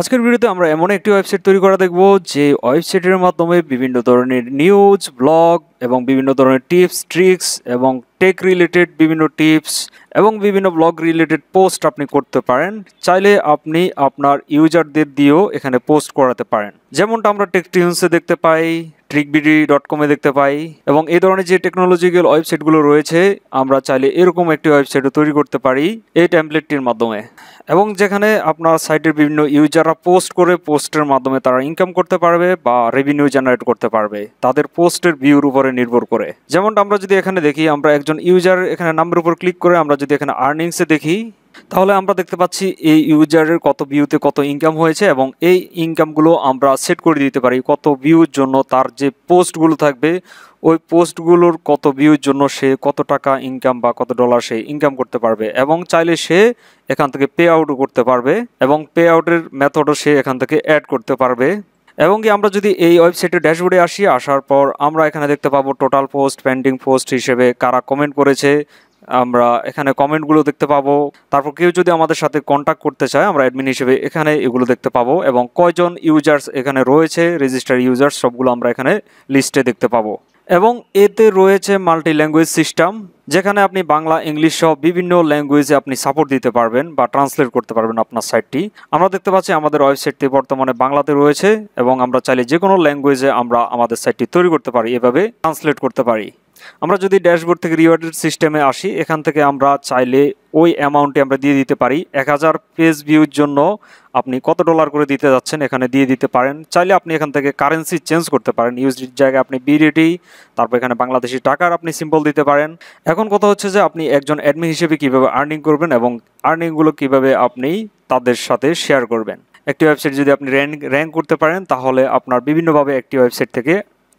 আজকের ভিডিওতে আমরা এমন একটি ওয়েবসাইট তৈরি করা দেখব যে ওয়েবসাইটের মাধ্যমে বিভিন্ন ধরনের নিউজ ব্লগ এবং বিভিন্ন ধরনের টিপস ট্রিক্স এবং টেক রিলেটেড বিভিন্ন টিপস এবং বিভিন্ন ব্লগ রিলেটেড পোস্ট আপনি করতে পারেন চাইলে আপনি আপনার ইউজারদের দিয়েও এখানে পোস্ট করাতে পারেন যেমনটা আমরা টেক টিউন্সে দেখতে পাই ট্রিকবিডি ডট কমে দেখতে পাই এবং এই ধরনের যে টেকনোলজিক্যাল ওয়েবসাইটগুলো রয়েছে আমরা চাইলে এরকম একটি ওয়েবসাইটও তৈরি করতে পারি এই ট্যাম্পলেটটির মাধ্যমে এবং যেখানে আপনার সাইটের বিভিন্ন ইউজাররা পোস্ট করে পোস্টের মাধ্যমে তারা ইনকাম করতে পারবে বা রেভিনিউ জেনারেট করতে পারবে তাদের পোস্টের ভিউর উপরে নির্ভর করে যেমনটা আমরা যদি এখানে দেখি আমরা একজন ইউজার এখানে নামের উপর ক্লিক করে আমরা যদি এখানে আর্নিংসে দেখি তাহলে আমরা দেখতে পাচ্ছি এই ইউজারের কত ভিউতে কত ইনকাম হয়েছে এবং এই ইনকামগুলো আমরা সেট করে দিতে পারি কত ভিউর জন্য তার যে পোস্টগুলো থাকবে ওই পোস্টগুলোর কত ভিউর জন্য সে কত টাকা ইনকাম বা কত ডলার সে ইনকাম করতে পারবে এবং চাইলে সে এখান থেকে পে আউটও করতে পারবে এবং পে আউটের মেথডও সে এখান থেকে অ্যাড করতে পারবে এবং কি আমরা যদি এই ওয়েবসাইটের ড্যাশবোর্ডে আসি আসার পর আমরা এখানে দেখতে পাবো টোটাল পোস্ট পেন্ডিং পোস্ট হিসেবে কারা কমেন্ট করেছে আমরা এখানে কমেন্টগুলো দেখতে পাবো তারপর কেউ যদি আমাদের সাথে কন্ট্যাক্ট করতে চায় আমরা অ্যাডমিন হিসেবে এখানে এগুলো দেখতে পাবো এবং কয়জন ইউজার্স এখানে রয়েছে রেজিস্টার ইউজার্স সবগুলো আমরা এখানে লিস্টে দেখতে পাবো এবং এতে রয়েছে মাল্টি ল্যাঙ্গুয়েজ সিস্টেম যেখানে আপনি বাংলা ইংলিশ সহ বিভিন্ন ল্যাঙ্গুয়েজে আপনি সাপোর্ট দিতে পারবেন বা ট্রান্সলেট করতে পারবেন আপনার সাইটটি আমরা দেখতে পাচ্ছি আমাদের ওয়েবসাইটটি বর্তমানে বাংলাতে রয়েছে এবং আমরা চাইলে যে কোনো ল্যাঙ্গুয়েজে আমরা আমাদের সাইটটি তৈরি করতে পারি এভাবে ট্রান্সলেট করতে পারি আমরা যদি ড্যাশবোর্ড থেকে রিওয়ার্ডেড সিস্টেমে আসি এখান থেকে আমরা চাইলে ওই অ্যামাউন্টে আমরা দিয়ে দিতে পারি এক হাজার পেজ ভিউর জন্য আপনি কত ডলার করে দিতে যাচ্ছেন এখানে দিয়ে দিতে পারেন চাইলে আপনি এখান থেকে কারেন্সি চেঞ্জ করতে পারেন ইউএসডির জায়গায় আপনি বিডিটি তারপর এখানে বাংলাদেশি টাকার আপনি সিম্বল দিতে পারেন এখন কথা হচ্ছে যে আপনি একজন অ্যাডমিন হিসেবে কীভাবে আর্নিং করবেন এবং আর্নিংগুলো কিভাবে আপনি তাদের সাথে শেয়ার করবেন একটি ওয়েবসাইট যদি আপনি র্যাঙ্ক র্যাঙ্ক করতে পারেন তাহলে আপনার বিভিন্নভাবে একটি ওয়েবসাইট থেকে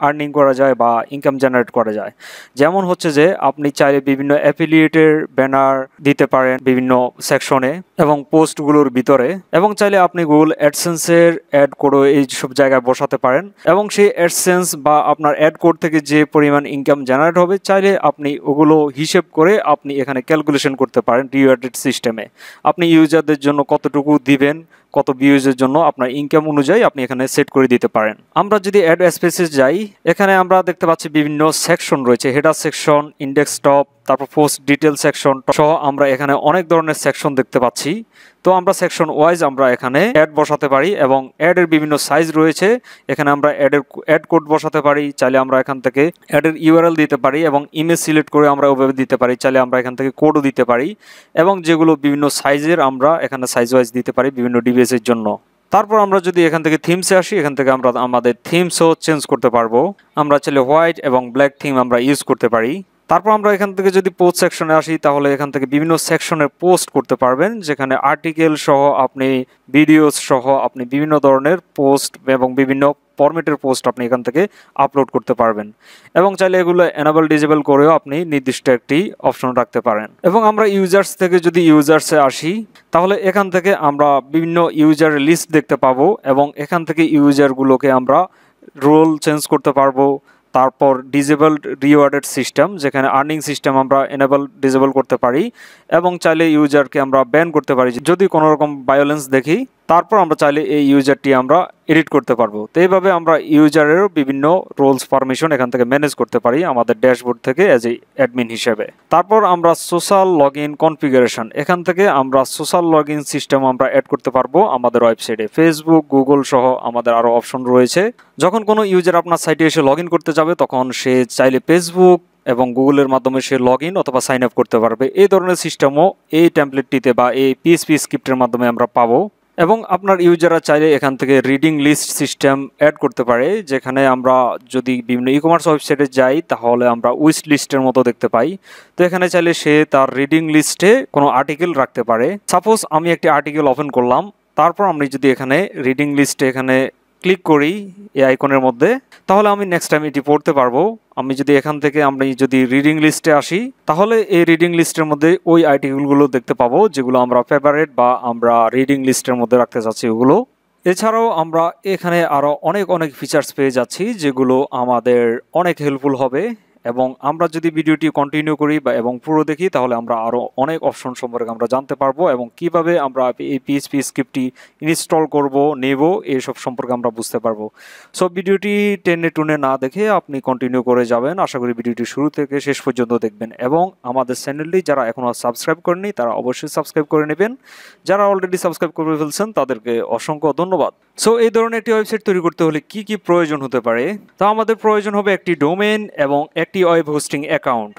আর্নিং করা যায় বা ইনকাম জেনারেট করা যায় যেমন হচ্ছে যে আপনি চাইলে বিভিন্ন অ্যাফিলিয়েটের ব্যানার দিতে পারেন বিভিন্ন সেকশনে এবং পোস্টগুলোর ভিতরে এবং চাইলে আপনি গুগল অ্যাডসেন্সের অ্যাড করে এই সব জায়গায় বসাতে পারেন এবং সেই অ্যাডসেন্স বা আপনার অ্যাড কোড থেকে যে পরিমাণ ইনকাম জেনারেট হবে চাইলে আপনি ওগুলো হিসেব করে আপনি এখানে ক্যালকুলেশন করতে পারেন রিওয়ার্ডেড সিস্টেমে আপনি ইউজারদের জন্য কতটুকু দিবেন কত ভিউজের জন্য আপনার ইনকাম অনুযায়ী আপনি এখানে সেট করে দিতে পারেন আমরা যদি অ্যাড স্পেসে যাই এখানে আমরা দেখতে পাচ্ছি বিভিন্ন সেকশন রয়েছে হেডার সেকশন ইন্ডেক্স টপ তারপর পোস্ট ডিটেল সেকশন সহ আমরা এখানে অনেক ধরনের সেকশন দেখতে পাচ্ছি তো আমরা সেকশন ওয়াইজ আমরা এখানে অ্যাড বসাতে পারি এবং অ্যাডের বিভিন্ন সাইজ রয়েছে এখানে আমরা অ্যাডের অ্যাড কোড বসাতে পারি চাইলে আমরা এখান থেকে অ্যাডের ইউআরএল দিতে পারি এবং ইমেজ সিলেক্ট করে আমরা ওভাবে দিতে পারি চাইলে আমরা এখান থেকে কোডও দিতে পারি এবং যেগুলো বিভিন্ন সাইজের আমরা এখানে সাইজ ওয়াইজ দিতে পারি বিভিন্ন ডিভাইসের জন্য তারপর আমরা যদি এখান থেকে থিমসে আসি এখান থেকে আমরা আমাদের থিমসও চেঞ্জ করতে পারবো আমরা চাইলে হোয়াইট এবং ব্ল্যাক থিম আমরা ইউজ করতে পারি তারপর আমরা এখান থেকে যদি পোস্ট সেকশনে আসি তাহলে এখান থেকে বিভিন্ন সেকশনে পোস্ট করতে পারবেন যেখানে আর্টিকেল সহ আপনি ভিডিওস সহ আপনি বিভিন্ন ধরনের পোস্ট এবং বিভিন্ন ফরম্যাটের পোস্ট আপনি এখান থেকে আপলোড করতে পারবেন এবং চাইলে এগুলো এনাবল ডিজেবল করেও আপনি নির্দিষ্ট একটি অপশন রাখতে পারেন এবং আমরা ইউজার্স থেকে যদি ইউজার্সে আসি তাহলে এখান থেকে আমরা বিভিন্ন ইউজার লিস্ট দেখতে পাবো এবং এখান থেকে ইউজারগুলোকে আমরা রোল চেঞ্জ করতে পারবো তারপর ডিজেবল রিওয়ার্ডেড সিস্টেম যেখানে আর্নিং সিস্টেম আমরা এনেবল ডিজেবল করতে পারি এবং চাইলে ইউজারকে আমরা ব্যান করতে পারি যদি কোনো রকম ভায়োলেন্স দেখি তারপর আমরা চাইলে এই ইউজারটি আমরা এডিট করতে পারবো তো এইভাবে আমরা ইউজারের বিভিন্ন রোলস পারমিশন এখান থেকে ম্যানেজ করতে পারি আমাদের ড্যাশবোর্ড থেকে অ্যাজ এ অ্যাডমিন হিসেবে তারপর আমরা সোশ্যাল লগ ইন কনফিগারেশন এখান থেকে আমরা সোশ্যাল লগ ইন সিস্টেম আমরা অ্যাড করতে পারবো আমাদের ওয়েবসাইটে ফেসবুক গুগল সহ আমাদের আরও অপশন রয়েছে যখন কোনো ইউজার আপনার সাইটে এসে লগ করতে যাবে তখন সে চাইলে ফেসবুক এবং গুগলের মাধ্যমে সে লগ ইন অথবা সাইন আপ করতে পারবে এই ধরনের সিস্টেমও এই ট্যাম্পলেটটিতে বা এই পিএসপি স্ক্রিপ্টের মাধ্যমে আমরা পাবো এবং আপনার ইউজাররা চাইলে এখান থেকে রিডিং লিস্ট সিস্টেম অ্যাড করতে পারে যেখানে আমরা যদি বিভিন্ন ই কমার্স ওয়েবসাইটে যাই তাহলে আমরা উইস্ট লিস্টের মতো দেখতে পাই তো এখানে চাইলে সে তার রিডিং লিস্টে কোনো আর্টিকেল রাখতে পারে সাপোজ আমি একটি আর্টিকেল ওপেন করলাম তারপর আমি যদি এখানে রিডিং লিস্টে এখানে ক্লিক করি এই আইকনের মধ্যে তাহলে আমি নেক্সট টাইম এটি পড়তে পারবো আমি যদি এখান থেকে আমি যদি রিডিং লিস্টে আসি তাহলে এই রিডিং লিস্টের মধ্যে ওই আর্টিকেলগুলো দেখতে পাবো যেগুলো আমরা ফেভারেট বা আমরা রিডিং লিস্টের মধ্যে রাখতে চাচ্ছি ওগুলো এছাড়াও আমরা এখানে আরও অনেক অনেক ফিচার্স পেয়ে যাচ্ছি যেগুলো আমাদের অনেক হেল্পফুল হবে এবং আমরা যদি ভিডিওটি কন্টিনিউ করি বা এবং পুরো দেখি তাহলে আমরা আরও অনেক অপশন সম্পর্কে আমরা জানতে পারবো এবং কিভাবে আমরা এই পিএসপি স্ক্রিপ্টটি ইনস্টল করব নেব এইসব সম্পর্কে আমরা বুঝতে পারবো সো ভিডিওটি টেনে টুনে না দেখে আপনি কন্টিনিউ করে যাবেন আশা করি ভিডিওটি শুরু থেকে শেষ পর্যন্ত দেখবেন এবং আমাদের চ্যানেলটি যারা এখনও সাবস্ক্রাইব করেনি তারা অবশ্যই সাবস্ক্রাইব করে নেবেন যারা অলরেডি সাবস্ক্রাইব করে ফেলছেন তাদেরকে অসংখ্য ধন্যবাদ সো এই ধরনের একটি ওয়েবসাইট তৈরি করতে হলে কি কি প্রয়োজন হতে পারে তা আমাদের প্রয়োজন হবে একটি ডোমেন এবং একটি ওয়েব হোস্টিং অ্যাকাউন্ট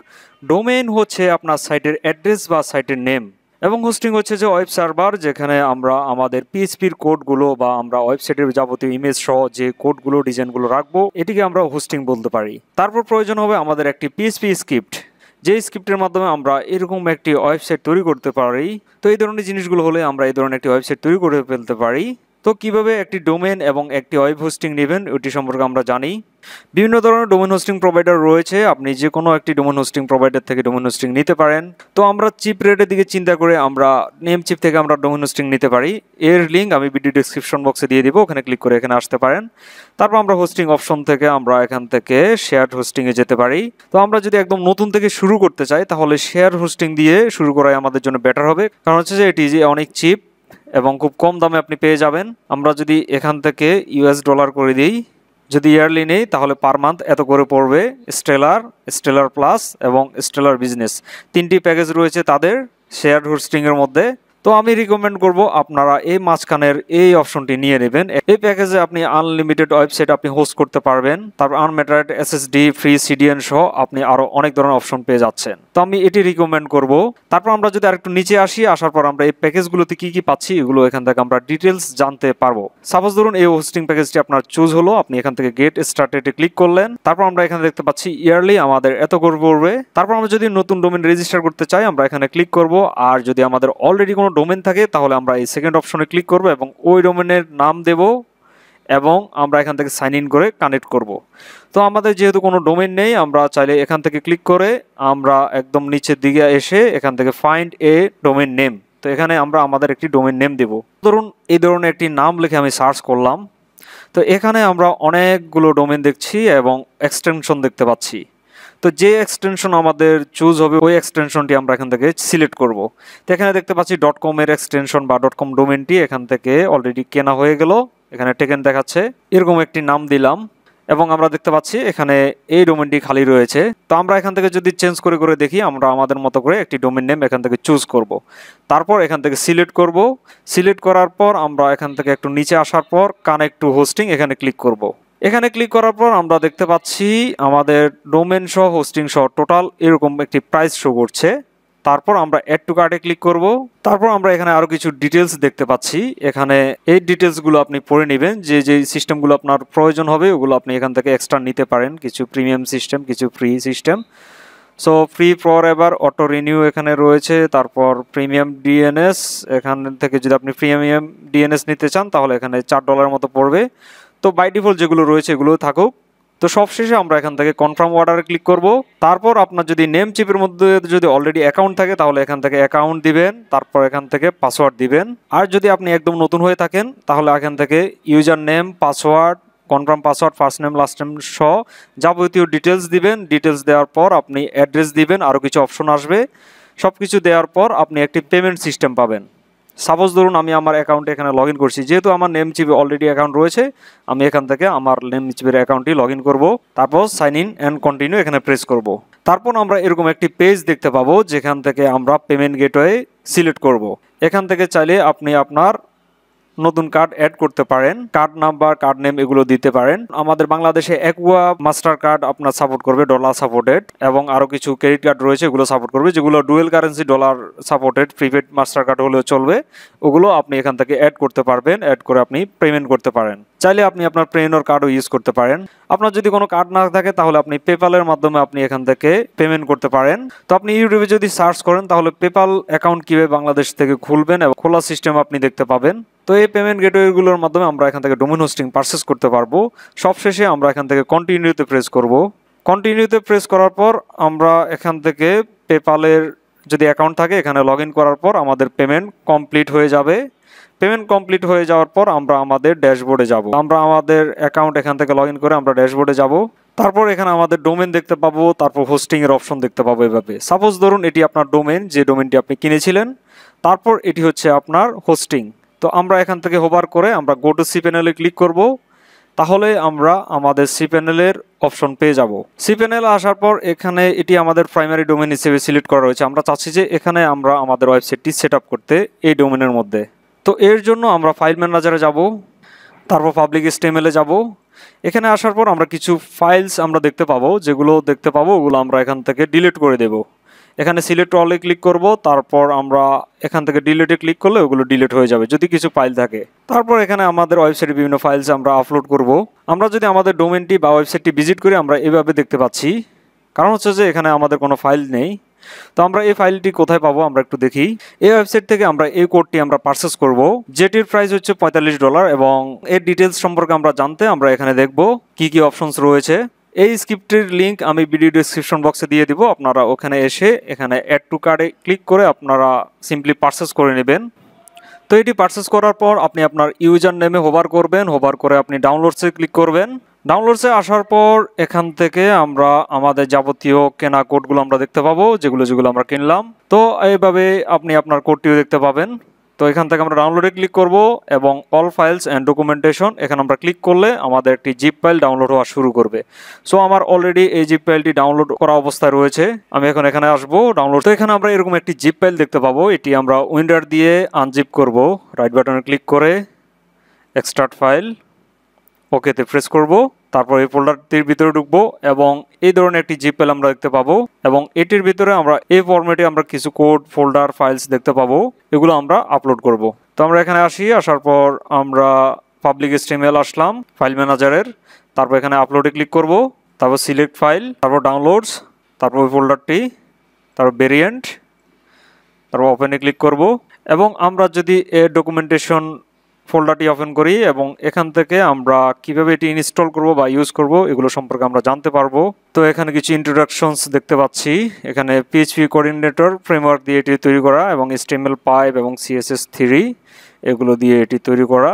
ডোমেন হচ্ছে আপনার সাইটের অ্যাড্রেস বা সাইটের নেম এবং হোস্টিং হচ্ছে যে ওয়েব সার্ভার যেখানে আমরা আমাদের পিএইচপির কোডগুলো বা আমরা ওয়েবসাইটের যাবতীয় ইমেজ সহ যে কোডগুলো ডিজাইনগুলো রাখবো এটিকে আমরা হোস্টিং বলতে পারি তারপর প্রয়োজন হবে আমাদের একটি পিএইচপি স্ক্রিপ্ট যে স্ক্রিপ্টের মাধ্যমে আমরা এরকম একটি ওয়েবসাইট তৈরি করতে পারি তো এই ধরনের জিনিসগুলো হলে আমরা এই ধরনের একটি ওয়েবসাইট তৈরি করে ফেলতে পারি তো কিভাবে একটি ডোমেন এবং একটি ওয়েব হোস্টিং নেবেন ওটি সম্পর্কে আমরা জানি বিভিন্ন ধরনের ডোমেন হোস্টিং প্রোভাইডার রয়েছে আপনি যে কোনো একটি ডোমেন হোস্টিং প্রোভাইডার থেকে ডোমেন হোস্টিং নিতে পারেন তো আমরা চিপ রেটের দিকে চিন্তা করে আমরা নেম চিপ থেকে আমরা ডোমেন হোস্টিং নিতে পারি এর লিঙ্ক আমি ভিডিও ডিসক্রিপশন বক্সে দিয়ে দিব ওখানে ক্লিক করে এখানে আসতে পারেন তারপর আমরা হোস্টিং অপশন থেকে আমরা এখান থেকে শেয়ার হোস্টিংয়ে যেতে পারি তো আমরা যদি একদম নতুন থেকে শুরু করতে চাই তাহলে শেয়ার হোস্টিং দিয়ে শুরু করাই আমাদের জন্য বেটার হবে কারণ হচ্ছে যে এটি যে অনেক চিপ এবং খুব কম দামে আপনি পেয়ে যাবেন আমরা যদি এখান থেকে ইউএস ডলার করে দিই যদি ইয়ারলি নেই তাহলে পার মান্থ এত করে পড়বে স্টেলার স্টেলার প্লাস এবং স্টেলার বিজনেস তিনটি প্যাকেজ রয়েছে তাদের শেয়ার হোস্টিংয়ের মধ্যে তো আমি রিকমেন্ড করব আপনারা এই মাঝখানের এই অপশনটি নিয়ে নেবেন এই প্যাকেজে আপনি আনলিমিটেড ওয়েবসাইট আপনি হোস্ট করতে পারবেন তারপর আনমেটারেড এসএসডি ফ্রি সিডিএন সহ আপনি আরও অনেক ধরনের অপশন পেয়ে যাচ্ছেন তো আমি এটি রিকমেন্ড করব তারপর আমরা যদি আরেকটু নিচে আসি আসার পর আমরা এই প্যাকেজগুলোতে কি কি পাচ্ছি এগুলো এখান থেকে আমরা ডিটেলস জানতে পারবো সাপোজ ধরুন এই হোস্টিং প্যাকেজটি আপনার চুজ হলো আপনি এখান থেকে গেট স্টার্টেডে ক্লিক করলেন তারপর আমরা এখানে দেখতে পাচ্ছি ইয়ারলি আমাদের এত করবে তারপর আমরা যদি নতুন ডোমেন রেজিস্টার করতে চাই আমরা এখানে ক্লিক করব আর যদি আমাদের অলরেডি কোনো ডোমেন থাকে তাহলে আমরা এই সেকেন্ড অপশনে ক্লিক করব এবং ওই ডোমেনের নাম দেব এবং আমরা এখান থেকে সাইন ইন করে কানেক্ট করব তো আমাদের যেহেতু কোনো ডোমেন নেই আমরা চাইলে এখান থেকে ক্লিক করে আমরা একদম নিচের দিকে এসে এখান থেকে ফাইন্ড এ ডোমেন নেম তো এখানে আমরা আমাদের একটি ডোমেন নেম দেব ধরুন এই ধরনের একটি নাম লিখে আমি সার্চ করলাম তো এখানে আমরা অনেকগুলো ডোমেন দেখছি এবং এক্সটেনশন দেখতে পাচ্ছি তো যে এক্সটেনশন আমাদের চুজ হবে ওই এক্সটেনশনটি আমরা এখান থেকে সিলেক্ট করব তো এখানে দেখতে পাচ্ছি ডট কমের এক্সটেনশন বা ডট কম ডোমেনটি এখান থেকে অলরেডি কেনা হয়ে গেল এখানে টেকেন দেখাচ্ছে এরকম একটি নাম দিলাম এবং আমরা দেখতে পাচ্ছি এখানে এই ডোমেনটি খালি রয়েছে তো আমরা এখান থেকে যদি চেঞ্জ করে করে দেখি আমরা আমাদের মতো করে একটি ডোমেন নেম এখান থেকে চুজ করব। তারপর এখান থেকে সিলেক্ট করব সিলেক্ট করার পর আমরা এখান থেকে একটু নিচে আসার পর কানেক্ট টু হোস্টিং এখানে ক্লিক করব। এখানে ক্লিক করার পর আমরা দেখতে পাচ্ছি আমাদের ডোমেন সহ হোস্টিং সহ টোটাল এরকম একটি প্রাইস শো করছে তারপর আমরা অ্যাড টু কার্ডে ক্লিক করব তারপর আমরা এখানে আরও কিছু ডিটেলস দেখতে পাচ্ছি এখানে এই ডিটেলসগুলো আপনি পড়ে নেবেন যে যে সিস্টেমগুলো আপনার প্রয়োজন হবে ওগুলো আপনি এখান থেকে এক্সট্রা নিতে পারেন কিছু প্রিমিয়াম সিস্টেম কিছু free system so free for এবার অটো রিনিউ এখানে রয়েছে তারপর প্রিমিয়াম ডিএনএস এখান থেকে যদি আপনি প্রিমিয়াম ডিএনএস নিতে চান তাহলে এখানে চার ডলারের মতো পড়বে তো বাই ডিফল্ট যেগুলো রয়েছে এগুলো থাকুক তো সবশেষে আমরা এখান থেকে কনফার্ম অর্ডারে ক্লিক করব তারপর আপনার যদি নেম চিপের মধ্যে যদি অলরেডি অ্যাকাউন্ট থাকে তাহলে এখান থেকে অ্যাকাউন্ট দিবেন তারপর এখান থেকে পাসওয়ার্ড দিবেন আর যদি আপনি একদম নতুন হয়ে থাকেন তাহলে এখান থেকে user name password confirm password first name last name সহ যাবতীয় ডিটেলস দিবেন ডিটেলস দেওয়ার পর আপনি অ্যাড্রেস দিবেন আরও কিছু অপশন আসবে সব কিছু দেওয়ার পর আপনি একটি পেমেন্ট সিস্টেম পাবেন সাপোজ ধরুন আমি আমার অ্যাকাউন্টে এখানে লগ করছি যেহেতু আমার নেম চিপে অলরেডি অ্যাকাউন্ট রয়েছে আমি এখান থেকে আমার নেম চিপের অ্যাকাউন্টটি লগ ইন করবো তারপর সাইন ইন অ্যান্ড কন্টিনিউ এখানে প্রেস করব। তারপর আমরা এরকম একটি পেজ দেখতে পাবো যেখান থেকে আমরা পেমেন্ট গেটওয়ে সিলেক্ট করব। এখান থেকে চাইলে আপনি আপনার নতুন কার্ড অ্যাড করতে পারেন কার্ড নাম্বার কার্ড নেম এগুলো দিতে পারেন আমাদের বাংলাদেশে অ্যাকুয়া মাস্টার কার্ড আপনার সাপোর্ট করবে ডলার সাপোর্টেড এবং আরও কিছু ক্রেডিট কার্ড রয়েছে এগুলো সাপোর্ট করবে যেগুলো dual currency dollar supported prepaid master card হলেও চলবে ওগুলো আপনি এখান থেকে অ্যাড করতে পারবেন অ্যাড করে আপনি পেমেন্ট করতে পারেন চাইলে আপনি আপনার প্রেনর কার্ডও ইউজ করতে পারেন আপনার যদি কোনো কার্ড না থাকে তাহলে আপনি পেপালের মাধ্যমে আপনি এখান থেকে পেমেন্ট করতে পারেন তো আপনি ইউটিউবে যদি সার্চ করেন তাহলে পেপাল অ্যাকাউন্ট কীভাবে বাংলাদেশ থেকে খুলবেন এবং খোলা সিস্টেম আপনি দেখতে পাবেন তো এই পেমেন্ট গেটওয়েগুলোর মাধ্যমে আমরা এখান থেকে ডোমিন হোস্টিং পারচেস করতে পারবো সবশেষে আমরা এখান থেকে কন্টিনিউতে প্রেস করব কন্টিনিউতে প্রেস করার পর আমরা এখান থেকে পেপালের যদি অ্যাকাউন্ট থাকে এখানে লগ করার পর আমাদের পেমেন্ট কমপ্লিট হয়ে যাবে পেমেন্ট কমপ্লিট হয়ে যাওয়ার পর আমরা আমাদের ড্যাশবোর্ডে যাব আমরা আমাদের অ্যাকাউন্ট এখান থেকে লগ করে আমরা ড্যাশবোর্ডে যাব তারপর এখানে আমাদের ডোমেন দেখতে পাবো তারপর হোস্টিংয়ের অপশন দেখতে পাবো এভাবে সাপোজ ধরুন এটি আপনার ডোমেন যে ডোমেনটি আপনি কিনেছিলেন তারপর এটি হচ্ছে আপনার হোস্টিং তো আমরা এখান থেকে হোবার করে আমরা গো টু সি প্যানেলে ক্লিক করব তাহলে আমরা আমাদের সি প্যানেলের অপশন পেয়ে যাব সি প্যানেল আসার পর এখানে এটি আমাদের প্রাইমারি ডোমেন হিসেবে সিলেক্ট করা রয়েছে আমরা চাচ্ছি যে এখানে আমরা আমাদের ওয়েবসাইটটি সেট করতে এই ডোমেনের মধ্যে তো এর জন্য আমরা ফাইল ম্যানেজারে যাব তারপর পাবলিক স্টেমেলে যাব এখানে আসার পর আমরা কিছু ফাইলস আমরা দেখতে পাবো যেগুলো দেখতে পাবো ওগুলো আমরা এখান থেকে ডিলিট করে দেব এখানে সিলেক্ট অলে ক্লিক করব তারপর আমরা এখান থেকে ডিলিটে ক্লিক করলে ওগুলো ডিলিট হয়ে যাবে যদি কিছু ফাইল থাকে তারপর এখানে আমাদের ওয়েবসাইটে বিভিন্ন ফাইলস আমরা আপলোড করব আমরা যদি আমাদের ডোমেনটি বা ওয়েবসাইটটি ভিজিট করি আমরা এভাবে দেখতে পাচ্ছি কারণ হচ্ছে যে এখানে আমাদের কোনো ফাইল নেই তো আমরা এই ফাইলটি কোথায় পাবো আমরা একটু দেখি এই ওয়েবসাইট থেকে আমরা এই কোডটি আমরা পার্সেস করব যেটির প্রাইস হচ্ছে পঁয়তাল্লিশ ডলার এবং এর ডিটেলস সম্পর্কে আমরা জানতে আমরা এখানে দেখব কি কি অপশনস রয়েছে এই স্ক্রিপ্টের লিঙ্ক আমি ভিডিও ডিসক্রিপশন বক্সে দিয়ে দিব আপনারা ওখানে এসে এখানে অ্যাড টু কার্ডে ক্লিক করে আপনারা সিম্পলি পার্সেস করে নেবেন তো এটি পার্সেস করার পর আপনি আপনার ইউজার নেমে হোভার করবেন হোভার করে আপনি ডাউনলোডসে ক্লিক করবেন ডাউনলোডসে আসার পর এখান থেকে আমরা আমাদের যাবতীয় কেনা কোডগুলো আমরা দেখতে পাবো যেগুলো যেগুলো আমরা কিনলাম তো এইভাবে আপনি আপনার কোডটিও দেখতে পাবেন তো এখান থেকে আমরা ডাউনলোডে ক্লিক করব এবং অল ফাইলস অ্যান্ড ডকুমেন্টেশন এখানে আমরা ক্লিক করলে আমাদের একটি জিপ ফাইল ডাউনলোড হওয়া শুরু করবে সো আমার অলরেডি এই জিপ ফাইলটি ডাউনলোড করা অবস্থায় রয়েছে আমি এখন এখানে আসব ডাউনলোড তো এখানে আমরা এরকম একটি জিপ ফাইল দেখতে পাবো এটি আমরা উইন্ডার দিয়ে আনজিপ করব রাইট বাটনে ক্লিক করে এক্সট্রাট ফাইল ওকেতে প্রেস করবো তারপর এই ফোল্ডারটির ভিতরে ঢুকবো এবং এই ধরনের একটি জিপেল আমরা দেখতে পাবো এবং এটির ভিতরে আমরা এই ফর্মেটে আমরা কিছু কোড ফোল্ডার ফাইলস দেখতে পাবো এগুলো আমরা আপলোড করব। তো আমরা এখানে আসি আসার পর আমরা পাবলিক স্ট্রিমেল আসলাম ফাইল ম্যানেজারের তারপর এখানে আপলোডে ক্লিক করব তারপর সিলেক্ট ফাইল তারপর ডাউনলোডস তারপর ওই ফোল্ডারটি তারপর ভেরিয়েন্ট তারপর ওপেনে ক্লিক করব এবং আমরা যদি এ ডকুমেন্টেশন ফোল্ডারটি ওপেন করি এবং এখান থেকে আমরা কিভাবে এটি ইনস্টল করব বা ইউজ করব এগুলো সম্পর্কে আমরা জানতে পারবো তো এখানে কিছু ইন্ট্রোডাকশনস দেখতে পাচ্ছি এখানে পিএইচপি কোঅর্ডিনেটর ফ্রেমওয়ার্ক দিয়ে এটি তৈরি করা এবং স্টেমেল পাইপ এবং সিএসএস থ্রি এগুলো দিয়ে এটি তৈরি করা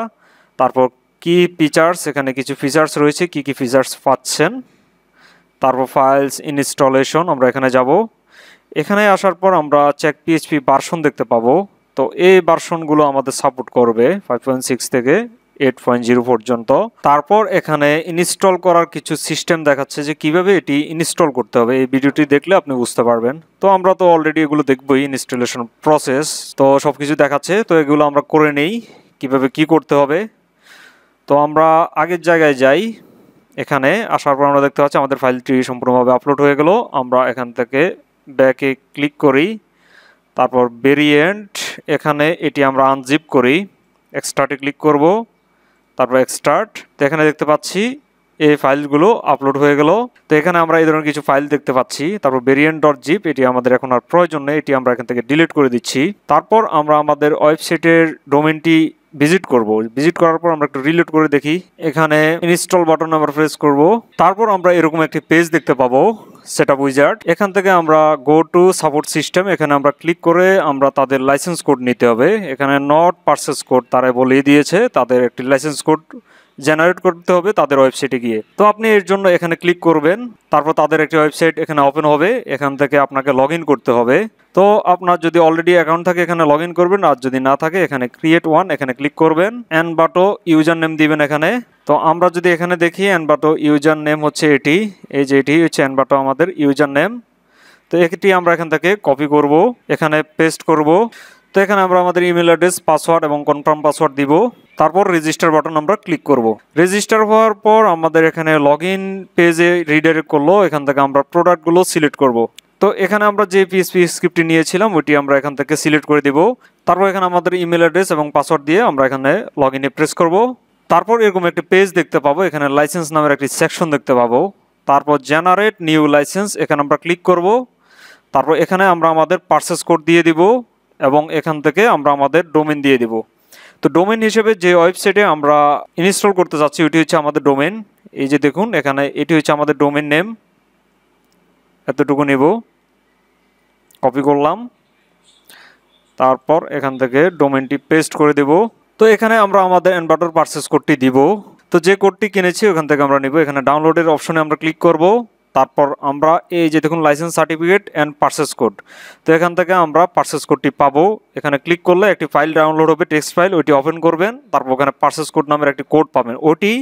তারপর কি ফিচার্স এখানে কিছু ফিচার্স রয়েছে কি কি ফিচার্স পাচ্ছেন তারপর ফাইলস ইনস্টলেশন আমরা এখানে যাব এখানে আসার পর আমরা চেক পিএইচপি ভার্সন দেখতে পাবো তো এই ভার্সনগুলো আমাদের সাপোর্ট করবে ফাইভ পয়েন্ট সিক্স থেকে এইট পয়েন্ট জিরো পর্যন্ত তারপর এখানে ইনস্টল করার কিছু সিস্টেম দেখাচ্ছে যে কিভাবে এটি ইনস্টল করতে হবে এই ভিডিওটি দেখলে আপনি বুঝতে পারবেন তো আমরা তো অলরেডি এগুলো দেখবই ইনস্টলেশন প্রসেস তো সব কিছু দেখাচ্ছে তো এগুলো আমরা করে নেই কিভাবে কি করতে হবে তো আমরা আগের জায়গায় যাই এখানে আসার পর আমরা দেখতে পাচ্ছি আমাদের ফাইলটি সম্পূর্ণভাবে আপলোড হয়ে গেল আমরা এখান থেকে ব্যাকে ক্লিক করি তারপর ভেরিয়েন্ট এখানে এটি আমরা আনজিপ করি এক্সট্রাটে ক্লিক করব তারপর এক্সটার্ট তো এখানে দেখতে পাচ্ছি এই ফাইলগুলো আপলোড হয়ে গেল তো এখানে আমরা এই ধরনের কিছু ফাইল দেখতে পাচ্ছি তারপর ভেরিয়েন্ট ডট জিপ এটি আমাদের এখন আর প্রয়োজন নেই এটি আমরা এখান থেকে ডিলিট করে দিচ্ছি তারপর আমরা আমাদের ওয়েবসাইটের ডোমেনটি ভিজিট করব ভিজিট করার পর আমরা একটু রিলোড করে দেখি এখানে ইনস্টল বাটন আমরা প্রেস করব তারপর আমরা এরকম একটি পেজ দেখতে পাবো সেট আপ উইজার্ড এখান থেকে আমরা গো টু সাপোর্ট সিস্টেম এখানে আমরা ক্লিক করে আমরা তাদের লাইসেন্স কোড নিতে হবে এখানে নট পার্সেস কোড তারা বলিয়ে দিয়েছে তাদের একটি লাইসেন্স কোড জেনারেট করতে হবে তাদের ওয়েবসাইটে গিয়ে তো আপনি এর জন্য এখানে ক্লিক করবেন তারপর তাদের একটি ওয়েবসাইট এখানে ওপেন হবে এখান থেকে আপনাকে লগ করতে হবে তো আপনার যদি অলরেডি অ্যাকাউন্ট থাকে এখানে লগ করবেন আর যদি না থাকে এখানে ক্রিয়েট ওয়ান এখানে ক্লিক করবেন অ্যান বাটো ইউজার নেম দিবেন এখানে তো আমরা যদি এখানে দেখি অ্যান বাটো ইউজার নেম হচ্ছে এটি এই যে এটি হচ্ছে অ্যান বাটো আমাদের ইউজার নেম তো এটি আমরা এখান থেকে কপি করব এখানে পেস্ট করব তো এখানে আমরা আমাদের ইমেল অ্যাড্রেস পাসওয়ার্ড এবং কনফার্ম পাসওয়ার্ড দিব তারপর রেজিস্টার বাটন আমরা ক্লিক করব রেজিস্টার হওয়ার পর আমাদের এখানে লগ ইন পেজে রিডাইরেক্ট করলো এখান থেকে আমরা প্রোডাক্টগুলো সিলেক্ট করব তো এখানে আমরা যে পিএসপি স্ক্রিপ্টটি নিয়েছিলাম ওইটি আমরা এখান থেকে সিলেক্ট করে দেব তারপর এখানে আমাদের ইমেল অ্যাড্রেস এবং পাসওয়ার্ড দিয়ে আমরা এখানে লগ ইনে প্রেস করব তারপর এরকম একটি পেজ দেখতে পাবো এখানে লাইসেন্স নামের একটি সেকশন দেখতে পাবো তারপর জেনারেট নিউ লাইসেন্স এখানে আমরা ক্লিক করব তারপর এখানে আমরা আমাদের পার্সেস কোড দিয়ে দিব এবং এখান থেকে আমরা আমাদের ডোমেন দিয়ে দিব তো ডোমেন হিসেবে যে ওয়েবসাইটে আমরা ইনস্টল করতে চাচ্ছি ওইটি হচ্ছে আমাদের ডোমেন এই যে দেখুন এখানে এটি হচ্ছে আমাদের ডোমেন নেম এতটুকু নেব কপি করলাম তারপর এখান থেকে ডোমেনটি পেস্ট করে দেব তো এখানে আমরা আমাদের অ্যানভার্টার পার্সেস কোডটি দিব তো যে কোডটি কিনেছি ওখান থেকে আমরা নিব এখানে ডাউনলোডের অপশনে আমরা ক্লিক করবো তারপর আমরা এই যে দেখুন license certificate and purchase code তো এখান থেকে আমরা পার্সেস কোডটি পাবো এখানে ক্লিক করলে একটি ফাইল ডাউনলোড হবে টেক্সট ফাইল ওইটি ওপেন করবেন তারপর ওখানে পার্সেস কোড নামের একটি কোড পাবেন ওটি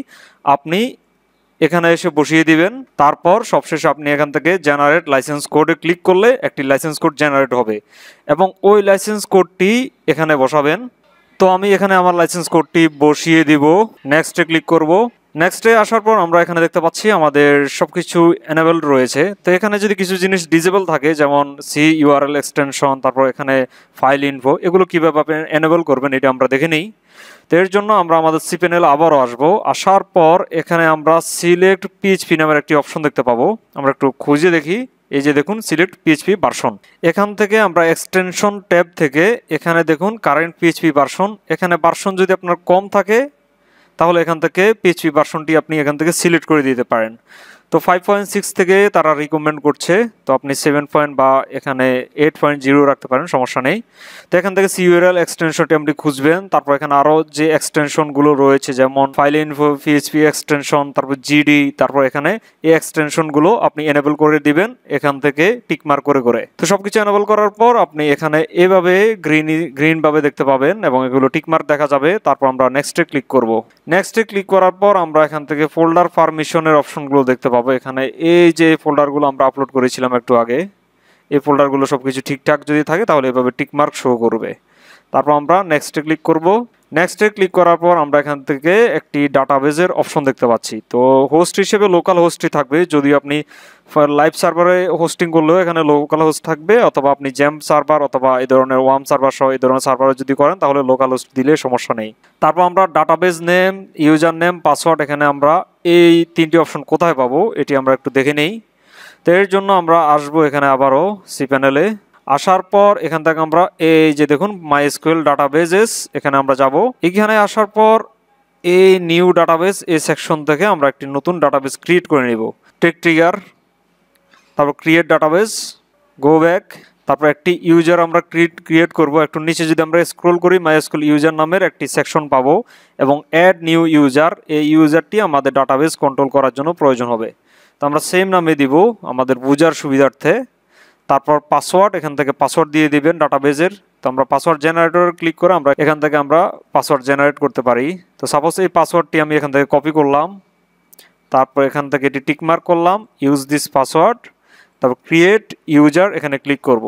আপনি এখানে এসে বসিয়ে দিবেন তারপর সবশেষে আপনি এখান থেকে জেনারেট লাইসেন্স কোডে ক্লিক করলে একটি লাইসেন্স কোড জেনারেট হবে এবং ওই লাইসেন্স কোডটি এখানে বসাবেন তো আমি এখানে আমার লাইসেন্স কোডটি বসিয়ে দিব নেক্সটে ক্লিক করব নেক্সটে আসার পর আমরা এখানে দেখতে পাচ্ছি আমাদের সব কিছু এনেবেল রয়েছে তো এখানে যদি কিছু জিনিস ডিজেবল থাকে যেমন সি ইউআরএল এক্সটেনশন তারপর এখানে ফাইল ইনফো এগুলো কীভাবে আপনি এনেবল করবেন এটা আমরা দেখে নিই তো এর জন্য আমরা আমাদের সি প্যানেল আবারও আসবো আসার পর এখানে আমরা সিলেক্ট পিএইচপি নামের একটি অপশন দেখতে পাবো আমরা একটু খুঁজে দেখি এই যে দেখুন সিলেক্ট পিএইচপি ভার্সন এখান থেকে আমরা এক্সটেনশন ট্যাব থেকে এখানে দেখুন কারেন্ট পিএইচপি বার্সন এখানে ভার্সন যদি আপনার কম থাকে তাহলে এখান থেকে পিএইচপি ভার্সনটি আপনি এখান থেকে সিলেক্ট করে দিতে পারেন তো ফাইভ পয়েন্ট সিক্স থেকে তারা রিকমেন্ড করছে তো আপনি সেভেন পয়েন্ট বা এখানে এইট পয়েন্ট জিরো রাখতে পারেন সমস্যা নেই তো এখান থেকে সিউএরএল এক্সটেনশনটি আপনি খুঁজবেন তারপর এখানে আরও যে এক্সটেনশনগুলো রয়েছে যেমন ফাইল ইনফো পিএইচপি এক্সটেনশন তারপর জিডি তারপর এখানে এই এক্সটেনশনগুলো আপনি এনেবল করে দিবেন এখান থেকে টিকমার্ক করে করে তো সব কিছু এনেবল করার পর আপনি এখানে এভাবে গ্রিন গ্রিনভাবে দেখতে পাবেন এবং এগুলো টিকমার্ক দেখা যাবে তারপর আমরা নেক্সটে ক্লিক করব নেক্সটে ক্লিক করার পর আমরা এখান থেকে ফোল্ডার পারমিশনের অপশনগুলো দেখতে পাবো পাবো এখানে এই যে ফোল্ডারগুলো আমরা আপলোড করেছিলাম একটু আগে এই ফোল্ডারগুলো সব কিছু ঠিকঠাক যদি থাকে তাহলে এভাবে টিকমার্ক শো করবে তারপর আমরা নেক্সটে ক্লিক করব নেক্সটে ক্লিক করার পর আমরা এখান থেকে একটি ডাটাবেজের অপশন দেখতে পাচ্ছি তো হোস্ট হিসেবে লোকাল হোস্টই থাকবে যদি আপনি লাইভ সার্ভারে হোস্টিং করলেও এখানে লোকাল হোস্ট থাকবে অথবা আপনি জ্যাম সার্ভার অথবা এই ধরনের ওয়াম সার্ভার সহ এই ধরনের সার্ভারে যদি করেন তাহলে লোকাল হোস্ট দিলে সমস্যা নেই তারপর আমরা database name user name password এখানে আমরা এই তিনটি অপশন কোথায় পাবো এটি আমরা একটু দেখে নেই তো এর জন্য আমরা আসবো এখানে আবারও সি প্যানেলে আসার পর এখান থেকে আমরা এই যে দেখুন মাই স্কুয়েল ডাটাবেজেস এখানে আমরা যাব এখানে আসার পর এই নিউ ডাটাবেস এই সেকশন থেকে আমরা একটি নতুন ডাটাবেস ক্রিয়েট করে নেব টেক ট্রিগার তারপর ক্রিয়েট ডাটাবেস গো ব্যাক তারপর একটি ইউজার আমরা ক্রিয়েট ক্রিয়েট করব একটু নিচে যদি আমরা স্ক্রোল করি মাইস্কুল ইউজার নামের একটি সেকশন পাবো এবং অ্যাড নিউ ইউজার এই ইউজারটি আমাদের ডাটাবেস কন্ট্রোল করার জন্য প্রয়োজন হবে তো আমরা সেম নামে দিব আমাদের বুঝার সুবিধার্থে তারপর পাসওয়ার্ড এখান থেকে পাসওয়ার্ড দিয়ে দিবেন ডাটাবেজের তো আমরা পাসওয়ার্ড জেনারেটর ক্লিক করে আমরা এখান থেকে আমরা পাসওয়ার্ড জেনারেট করতে পারি তো সাপোজ এই পাসওয়ার্ডটি আমি এখান থেকে কপি করলাম তারপর এখান থেকে এটি টিকমার্ক করলাম ইউজ দিস পাসওয়ার্ড তারপর ক্রিয়েট ইউজার এখানে ক্লিক করব।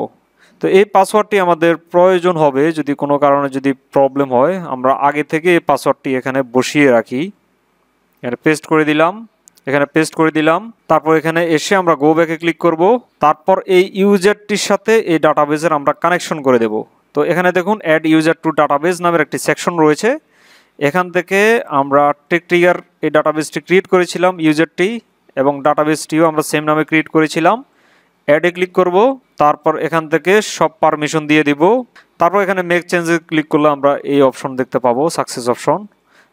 তো এই পাসওয়ার্ডটি আমাদের প্রয়োজন হবে যদি কোনো কারণে যদি প্রবলেম হয় আমরা আগে থেকে এই পাসওয়ার্ডটি এখানে বসিয়ে রাখি এখানে পেস্ট করে দিলাম এখানে পেস্ট করে দিলাম তারপর এখানে এসে আমরা গো ব্যাকে ক্লিক করব তারপর এই ইউজারটির সাথে এই ডাটাবেসের আমরা কানেকশন করে দেব তো এখানে দেখুন অ্যাড ইউজার টু ডাটাবেস নামের একটি সেকশন রয়েছে এখান থেকে আমরা টেকট্রিগার এই ডাটাবেসটি ক্রিয়েট করেছিলাম ইউজারটি এবং ডাটাবেসটিও আমরা সেম নামে ক্রিয়েট করেছিলাম অ্যাডে ক্লিক করব তারপর এখান থেকে সব পারমিশন দিয়ে দিব তারপর এখানে মেক চেঞ্জে ক্লিক করলে আমরা এই অপশন দেখতে পাবো সাকসেস অপশন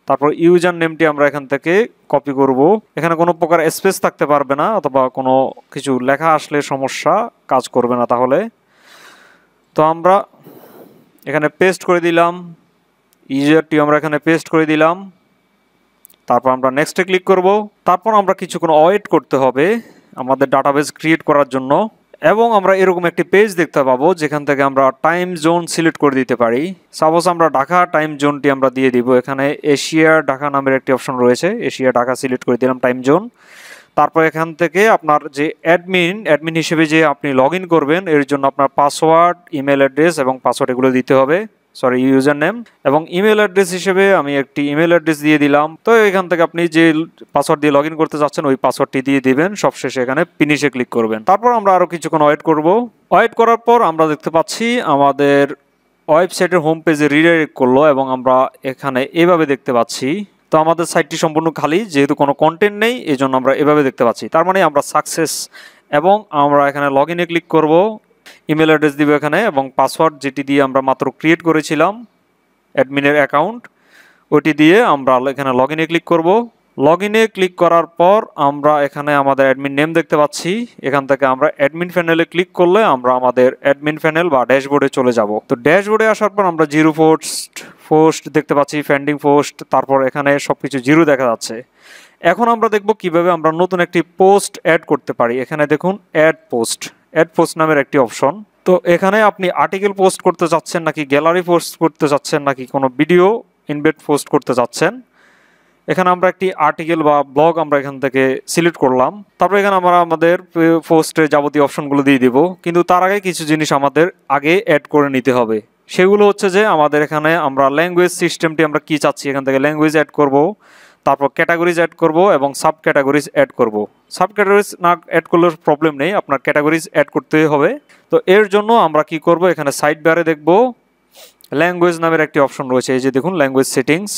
তারপর ইউজার নেমটি আমরা এখান থেকে কপি করব এখানে কোনো প্রকার স্পেস থাকতে পারবে না অথবা কোনো কিছু লেখা আসলে সমস্যা কাজ করবে না তাহলে তো আমরা এখানে পেস্ট করে দিলাম ইউজারটি আমরা এখানে পেস্ট করে দিলাম তারপর আমরা নেক্সটে ক্লিক করব তারপর আমরা কিছুক্ষণ ওয়েট করতে হবে আমাদের ডাটাবেস ক্রিয়েট করার জন্য এবং আমরা এরকম একটি পেজ দেখতে পাবো যেখান থেকে আমরা টাইম জোন সিলেক্ট করে দিতে পারি সাপোজ আমরা ঢাকা টাইম জোনটি আমরা দিয়ে দিব এখানে এশিয়া ঢাকা নামের একটি অপশন রয়েছে এশিয়া ঢাকা সিলেক্ট করে দিলাম টাইম জোন তারপর এখান থেকে আপনার যে অ্যাডমিন অ্যাডমিন হিসেবে যে আপনি লগ করবেন এর জন্য আপনার পাসওয়ার্ড ইমেল অ্যাড্রেস এবং পাসওয়ার্ড এগুলো দিতে হবে সরি ইউজার নেম এবং ইমেল অ্যাড্রেস হিসেবে আমি একটি ইমেল অ্যাড্রেস দিয়ে দিলাম তো এখান থেকে আপনি যে পাসওয়ার্ড দিয়ে লগ করতে চাচ্ছেন ওই পাসওয়ার্ডটি দিয়ে দিবেন সবশেষে এখানে ফিনিশে ক্লিক করবেন তারপর আমরা আরও কিছুক্ষণ ওয়েট করব ওয়েট করার পর আমরা দেখতে পাচ্ছি আমাদের ওয়েবসাইটের হোম পেজে রিডাইরেক্ট করলো এবং আমরা এখানে এভাবে দেখতে পাচ্ছি তো আমাদের সাইটটি সম্পূর্ণ খালি যেহেতু কোনো কন্টেন্ট নেই এই জন্য আমরা এভাবে দেখতে পাচ্ছি তার মানে আমরা সাকসেস এবং আমরা এখানে লগ ক্লিক করব ইমেল অ্যাড্রেস দিব এখানে এবং পাসওয়ার্ড যেটি দিয়ে আমরা মাত্র ক্রিয়েট করেছিলাম অ্যাডমিনের অ্যাকাউন্ট ওটি দিয়ে আমরা এখানে লগ ইনে ক্লিক করব লগ ইনে ক্লিক করার পর আমরা এখানে আমাদের অ্যাডমিন নেম দেখতে পাচ্ছি এখান থেকে আমরা অ্যাডমিন প্যানেলে ক্লিক করলে আমরা আমাদের অ্যাডমিন প্যানেল বা ড্যাশবোর্ডে চলে যাব তো ড্যাশবোর্ডে আসার পর আমরা জিরো পোস্ট পোস্ট দেখতে পাচ্ছি ফ্যান্ডিং পোস্ট তারপর এখানে সব কিছু জিরো দেখা যাচ্ছে এখন আমরা দেখব কিভাবে আমরা নতুন একটি পোস্ট অ্যাড করতে পারি এখানে দেখুন অ্যাড পোস্ট অ্যাড পোস্ট নামের একটি অপশন তো এখানে আপনি আর্টিকেল পোস্ট করতে চাচ্ছেন নাকি গ্যালারি পোস্ট করতে চাচ্ছেন নাকি কোনো ভিডিও ইনভেট পোস্ট করতে চাচ্ছেন এখানে আমরা একটি আর্টিকেল বা ব্লগ আমরা এখান থেকে সিলেক্ট করলাম তারপর এখানে আমরা আমাদের পোস্টের যাবতীয় অপশনগুলো দিয়ে দিব কিন্তু তার আগে কিছু জিনিস আমাদের আগে অ্যাড করে নিতে হবে সেগুলো হচ্ছে যে আমাদের এখানে আমরা ল্যাঙ্গুয়েজ সিস্টেমটি আমরা কি চাচ্ছি এখান থেকে ল্যাঙ্গুয়েজ অ্যাড করবো তারপর ক্যাটাগরিজ অ্যাড করব এবং সাব ক্যাটাগরিজ অ্যাড করব সাব ক্যাটাগরিজ না অ্যাড করলে প্রবলেম নেই আপনার ক্যাটাগরিজ অ্যাড করতে হবে তো এর জন্য আমরা কি করব এখানে সাইড বারে দেখব ল্যাঙ্গুয়েজ নামের একটি অপশন রয়েছে এই যে দেখুন ল্যাঙ্গুয়েজ সেটিংস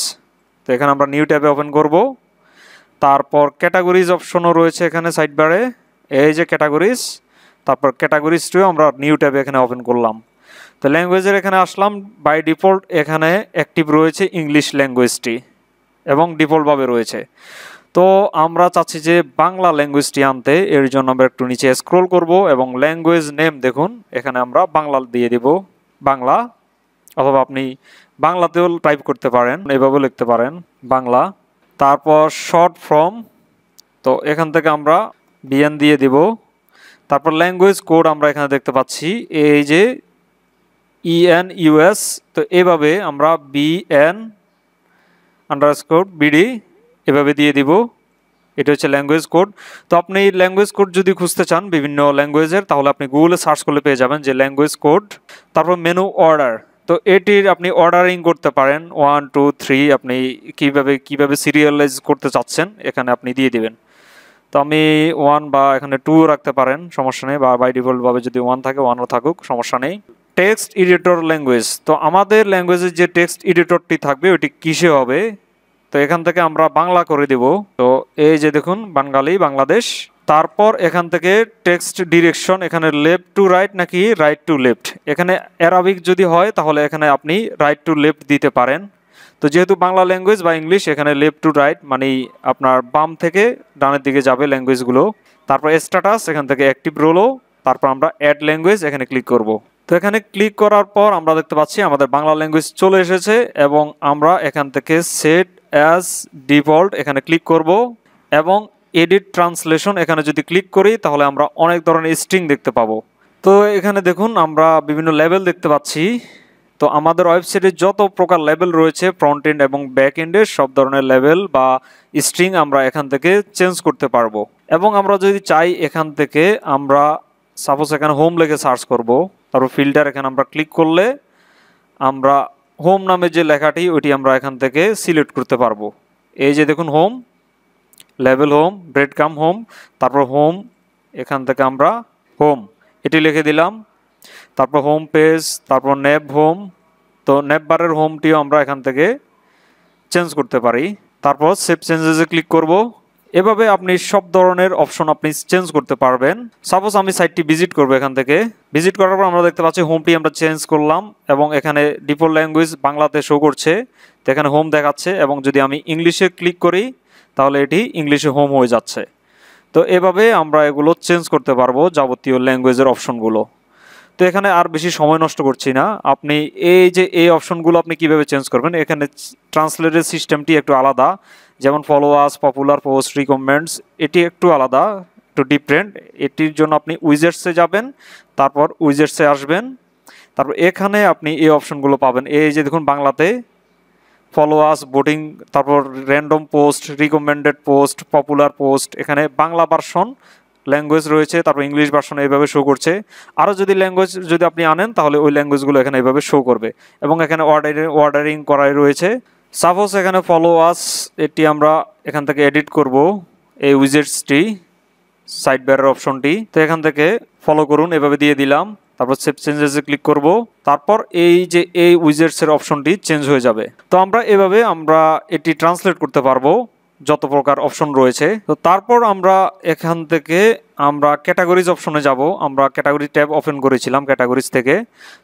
তো এখানে আমরা নিউ ট্যাবে ওপেন করব তারপর ক্যাটাগরিজ অপশনও রয়েছে এখানে সাইড বারে এই যে ক্যাটাগরিজ তারপর ক্যাটাগরিজ টু আমরা নিউ ট্যাবে এখানে ওপেন করলাম তো ল্যাঙ্গুয়েজের এখানে আসলাম বাই ডিফল্ট এখানে অ্যাক্টিভ রয়েছে ইংলিশ ল্যাঙ্গুয়েজটি এবং ডিফল্টভাবে রয়েছে তো আমরা চাচ্ছি যে বাংলা ল্যাঙ্গুয়েজটি আনতে এর জন্য আমরা একটু নিচে স্ক্রোল করব এবং ল্যাঙ্গুয়েজ নেম দেখুন এখানে আমরা বাংলা দিয়ে দিব বাংলা অথবা আপনি বাংলাতেও টাইপ করতে পারেন এভাবেও লিখতে পারেন বাংলা তারপর শর্ট ফর্ম তো এখান থেকে আমরা বিএন দিয়ে দিব তারপর ল্যাঙ্গুয়েজ কোড আমরা এখানে দেখতে পাচ্ছি এই যে ইএন e ইউএস তো এভাবে আমরা বিএন আন্ডারস্কোর বিডি এভাবে দিয়ে দিব এটা হচ্ছে ল্যাঙ্গুয়েজ কোড তো আপনি ল্যাঙ্গুয়েজ কোড যদি খুঁজতে চান বিভিন্ন ল্যাঙ্গুয়েজের তাহলে আপনি গুগলে সার্চ করলে পেয়ে যাবেন যে ল্যাঙ্গুয়েজ কোড তারপর মেনু অর্ডার তো এটির আপনি অর্ডারিং করতে পারেন ওয়ান টু থ্রি আপনি কীভাবে কীভাবে সিরিয়ালাইজ করতে চাচ্ছেন এখানে আপনি দিয়ে দিবেন তো আমি ওয়ান বা এখানে টু রাখতে পারেন সমস্যা নেই বা বাই ডিফল্টভাবে যদি ওয়ান থাকে ওয়ানও থাকুক সমস্যা নেই টেক্সট এডিটর ল্যাঙ্গুয়েজ তো আমাদের ল্যাঙ্গুয়েজের যে টেক্সট এডিটরটি থাকবে ওটি কিসে হবে তো এখান থেকে আমরা বাংলা করে দিব তো এই যে দেখুন বাঙালি বাংলাদেশ তারপর এখান থেকে টেক্সট ডিরেকশন এখানে লেফট টু রাইট নাকি রাইট টু লেফট এখানে অ্যারাবিক যদি হয় তাহলে এখানে আপনি রাইট টু লেফট দিতে পারেন তো যেহেতু বাংলা ল্যাঙ্গুয়েজ বা ইংলিশ এখানে লেফট টু রাইট মানে আপনার বাম থেকে ডানের দিকে যাবে ল্যাঙ্গুয়েজগুলো তারপর স্ট্যাটাস এখান থেকে অ্যাক্টিভ রোলও তারপর আমরা অ্যাড ল্যাঙ্গুয়েজ এখানে ক্লিক করব। তো এখানে ক্লিক করার পর আমরা দেখতে পাচ্ছি আমাদের বাংলা ল্যাঙ্গুয়েজ চলে এসেছে এবং আমরা এখান থেকে সেট অ্যাজ ডিফল্ট এখানে ক্লিক করব এবং এডিট ট্রান্সলেশন এখানে যদি ক্লিক করি তাহলে আমরা অনেক ধরনের স্ট্রিং দেখতে পাবো তো এখানে দেখুন আমরা বিভিন্ন লেভেল দেখতে পাচ্ছি তো আমাদের ওয়েবসাইটে যত প্রকার লেভেল রয়েছে ফ্রন্ট এন্ড এবং ব্যাক এন্ডের সব ধরনের লেভেল বা স্ট্রিং আমরা এখান থেকে চেঞ্জ করতে পারবো এবং আমরা যদি চাই এখান থেকে আমরা সাপোজ এখানে হোম লেগে সার্চ করব তারপর ফিল্টার এখানে আমরা ক্লিক করলে আমরা হোম নামের যে লেখাটি ওইটি আমরা এখান থেকে সিলেক্ট করতে পারবো এই যে দেখুন home level home breadcrumb home তারপর হোম এখান থেকে আমরা হোম এটি লিখে দিলাম তারপর হোম পেজ তারপর ন্যাব হোম তো ন্যাব বারের হোমটিও আমরা এখান থেকে চেঞ্জ করতে পারি তারপর সেভ চেঞ্জেসে ক্লিক করব এভাবে আপনি সব ধরনের অপশন আপনি চেঞ্জ করতে পারবেন সাপোজ আমি সাইটটি ভিজিট করবো এখান থেকে ভিজিট করার পর আমরা দেখতে পাচ্ছি হোমটি আমরা চেঞ্জ করলাম এবং এখানে ডিফল্ট ল্যাঙ্গুয়েজ বাংলাতে শো করছে তো এখানে হোম দেখাচ্ছে এবং যদি আমি ইংলিশে ক্লিক করি তাহলে এটি ইংলিশে হোম হয়ে যাচ্ছে তো এভাবে আমরা এগুলো চেঞ্জ করতে পারবো যাবতীয় ল্যাঙ্গুয়েজের অপশনগুলো তো এখানে আর বেশি সময় নষ্ট করছি না আপনি এই যে এই অপশনগুলো আপনি কিভাবে চেঞ্জ করবেন এখানে ট্রান্সলেটের সিস্টেমটি একটু আলাদা যেমন ফলোয়ার্স পপুলার পোস্ট রিকমেন্ডস এটি একটু আলাদা একটু ডিফারেন্ট এটির জন্য আপনি উইজেটসে যাবেন তারপর উইজেটসে আসবেন তারপর এখানে আপনি এই অপশনগুলো পাবেন এই যে দেখুন বাংলাতে ফলোয়ার্স বোটিং তারপর random post recommended post popular post এখানে বাংলা ভার্সন ল্যাঙ্গুয়েজ রয়েছে তারপর ইংলিশ ভার্সন এইভাবে শো করছে আরও যদি ল্যাঙ্গুয়েজ যদি আপনি আনেন তাহলে ওই ল্যাঙ্গুয়েজগুলো এখানে এইভাবে শো করবে এবং এখানে অর্ডারিং অর্ডারিং করাই রয়েছে সাপোজ এখানে ফলো আস এটি আমরা এখান থেকে এডিট করব এই উইজেটসটি সাইড ব্যারের অপশনটি তো এখান থেকে ফলো করুন এভাবে দিয়ে দিলাম তারপর সেফ চেঞ্জেসে ক্লিক করব তারপর এই যে এই উইজেটসের অপশনটি চেঞ্জ হয়ে যাবে তো আমরা এভাবে আমরা এটি ট্রান্সলেট করতে পারবো যত প্রকার অপশন রয়েছে তো তারপর আমরা এখান থেকে আমরা ক্যাটাগরিজ অপশনে যাব আমরা ক্যাটাগরি ট্যাব ওপেন করেছিলাম ক্যাটাগরিজ থেকে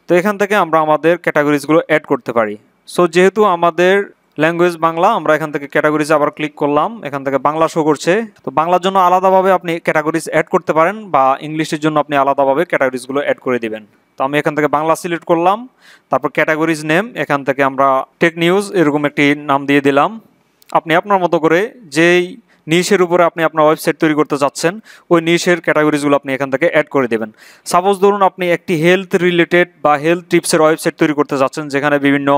তো এখান থেকে আমরা আমাদের ক্যাটাগরিজগুলো অ্যাড করতে পারি সো যেহেতু আমাদের ল্যাঙ্গুয়েজ বাংলা আমরা এখান থেকে ক্যাটাগরিজ আবার ক্লিক করলাম এখান থেকে বাংলা শো করছে তো বাংলার জন্য আলাদাভাবে আপনি ক্যাটাগরিজ অ্যাড করতে পারেন বা ইংলিশের জন্য আপনি আলাদাভাবে ক্যাটাগরিজগুলো অ্যাড করে দিবেন তো আমি এখান থেকে বাংলা সিলেক্ট করলাম তারপর ক্যাটাগরিজ নেম এখান থেকে আমরা টেক নিউজ এরকম একটি নাম দিয়ে দিলাম আপনি আপনার মতো করে যেই নিশের উপরে আপনি আপনার ওয়েবসাইট তৈরি করতে চাচ্ছেন ওই নিশের ক্যাটাগরিজগুলো আপনি এখান থেকে অ্যাড করে দেবেন সাপোজ ধরুন আপনি একটি হেলথ রিলেটেড বা হেলথ টিপসের ওয়েবসাইট তৈরি করতে চাচ্ছেন যেখানে বিভিন্ন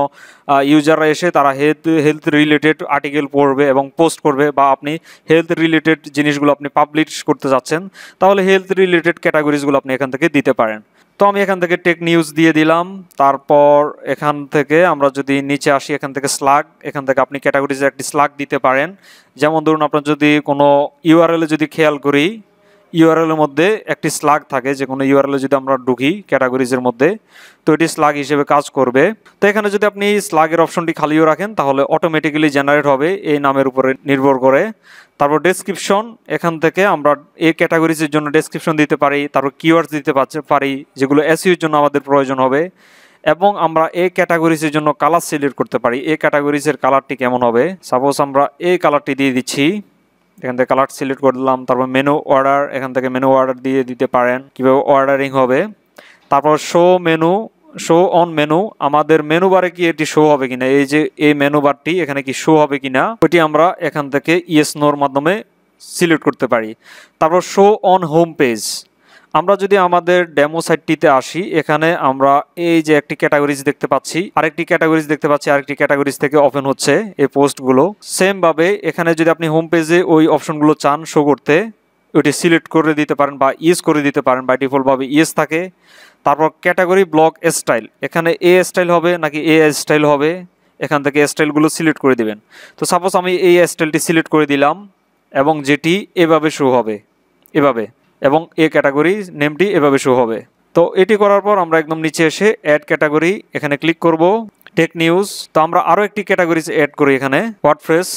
ইউজাররা এসে তারা হেলথ হেলথ রিলেটেড আর্টিকেল পড়বে এবং পোস্ট করবে বা আপনি হেলথ রিলেটেড জিনিসগুলো আপনি পাবলিশ করতে চাচ্ছেন তাহলে হেলথ রিলেটেড ক্যাটাগরিজগুলো আপনি এখান থেকে দিতে পারেন তো আমি এখান থেকে টেক নিউজ দিয়ে দিলাম তারপর এখান থেকে আমরা যদি নিচে আসি এখান থেকে স্লাগ এখান থেকে আপনি ক্যাটাগরিজে একটি স্লাগ দিতে পারেন যেমন ধরুন আপনার যদি কোনো ইউআরএলে যদি খেয়াল করি ইউআরএলের মধ্যে একটি স্লাগ থাকে যে কোনো ইউআরএলে যদি আমরা ঢুকি ক্যাটাগরিজের মধ্যে তো এটি স্লাগ হিসেবে কাজ করবে তো এখানে যদি আপনি স্লাগের অপশনটি খালিও রাখেন তাহলে অটোমেটিক্যালি জেনারেট হবে এই নামের উপরে নির্ভর করে তারপর ডেসক্রিপশন এখান থেকে আমরা এ ক্যাটাগরিজের জন্য ডেসক্রিপশন দিতে পারি তারপর কিওয়ার্ডস দিতে পারি যেগুলো এসইউর জন্য আমাদের প্রয়োজন হবে এবং আমরা এ ক্যাটাগরিজের জন্য কালার সিলেক্ট করতে পারি এ ক্যাটাগরিজের কালারটি কেমন হবে সাপোজ আমরা এই কালারটি দিয়ে দিচ্ছি এখান থেকে কালার সিলেক্ট করে দিলাম তারপর মেনু অর্ডার এখান থেকে মেনু অর্ডার দিয়ে দিতে পারেন কীভাবে অর্ডারিং হবে তারপর show menu show on menu আমাদের মেনু বারে কি এটি শো হবে কিনা এই যে এই মেনু বারটি এখানে কি শো হবে কিনা ওইটি আমরা এখান থেকে ইয়েস নোর মাধ্যমে সিলেক্ট করতে পারি তারপর শো অন হোম পেজ আমরা যদি আমাদের ডেমো সাইটটিতে আসি এখানে আমরা এই যে একটি ক্যাটাগরিজ দেখতে পাচ্ছি আরেকটি ক্যাটাগরিজ দেখতে পাচ্ছি আরেকটি ক্যাটাগরিজ থেকে ওপেন হচ্ছে এই পোস্টগুলো সেমভাবে এখানে যদি আপনি হোম পেজে ওই অপশনগুলো চান শো করতে ওইটি সিলেক্ট করে দিতে পারেন বা ইয়েস করে দিতে পারেন বা ডিফল্টভাবে ইয়েস থাকে তারপর ক্যাটাগরি ব্লক স্টাইল এখানে এ স্টাইল হবে নাকি এ স্টাইল হবে এখান থেকে স্টাইলগুলো সিলেক্ট করে দিবেন তো সাপোজ আমি এই স্টাইলটি সিলেক্ট করে দিলাম এবং যেটি এভাবে শো হবে এভাবে এবং এ ক্যাটাগরি নেমটি এভাবে শো হবে তো এটি করার পর আমরা একদম নিচে এসে অ্যাড ক্যাটাগরি এখানে ক্লিক করব টেক নিউজ তো আমরা আরও একটি ক্যাটাগরি অ্যাড করি এখানে ওয়ার্ডফ্রেস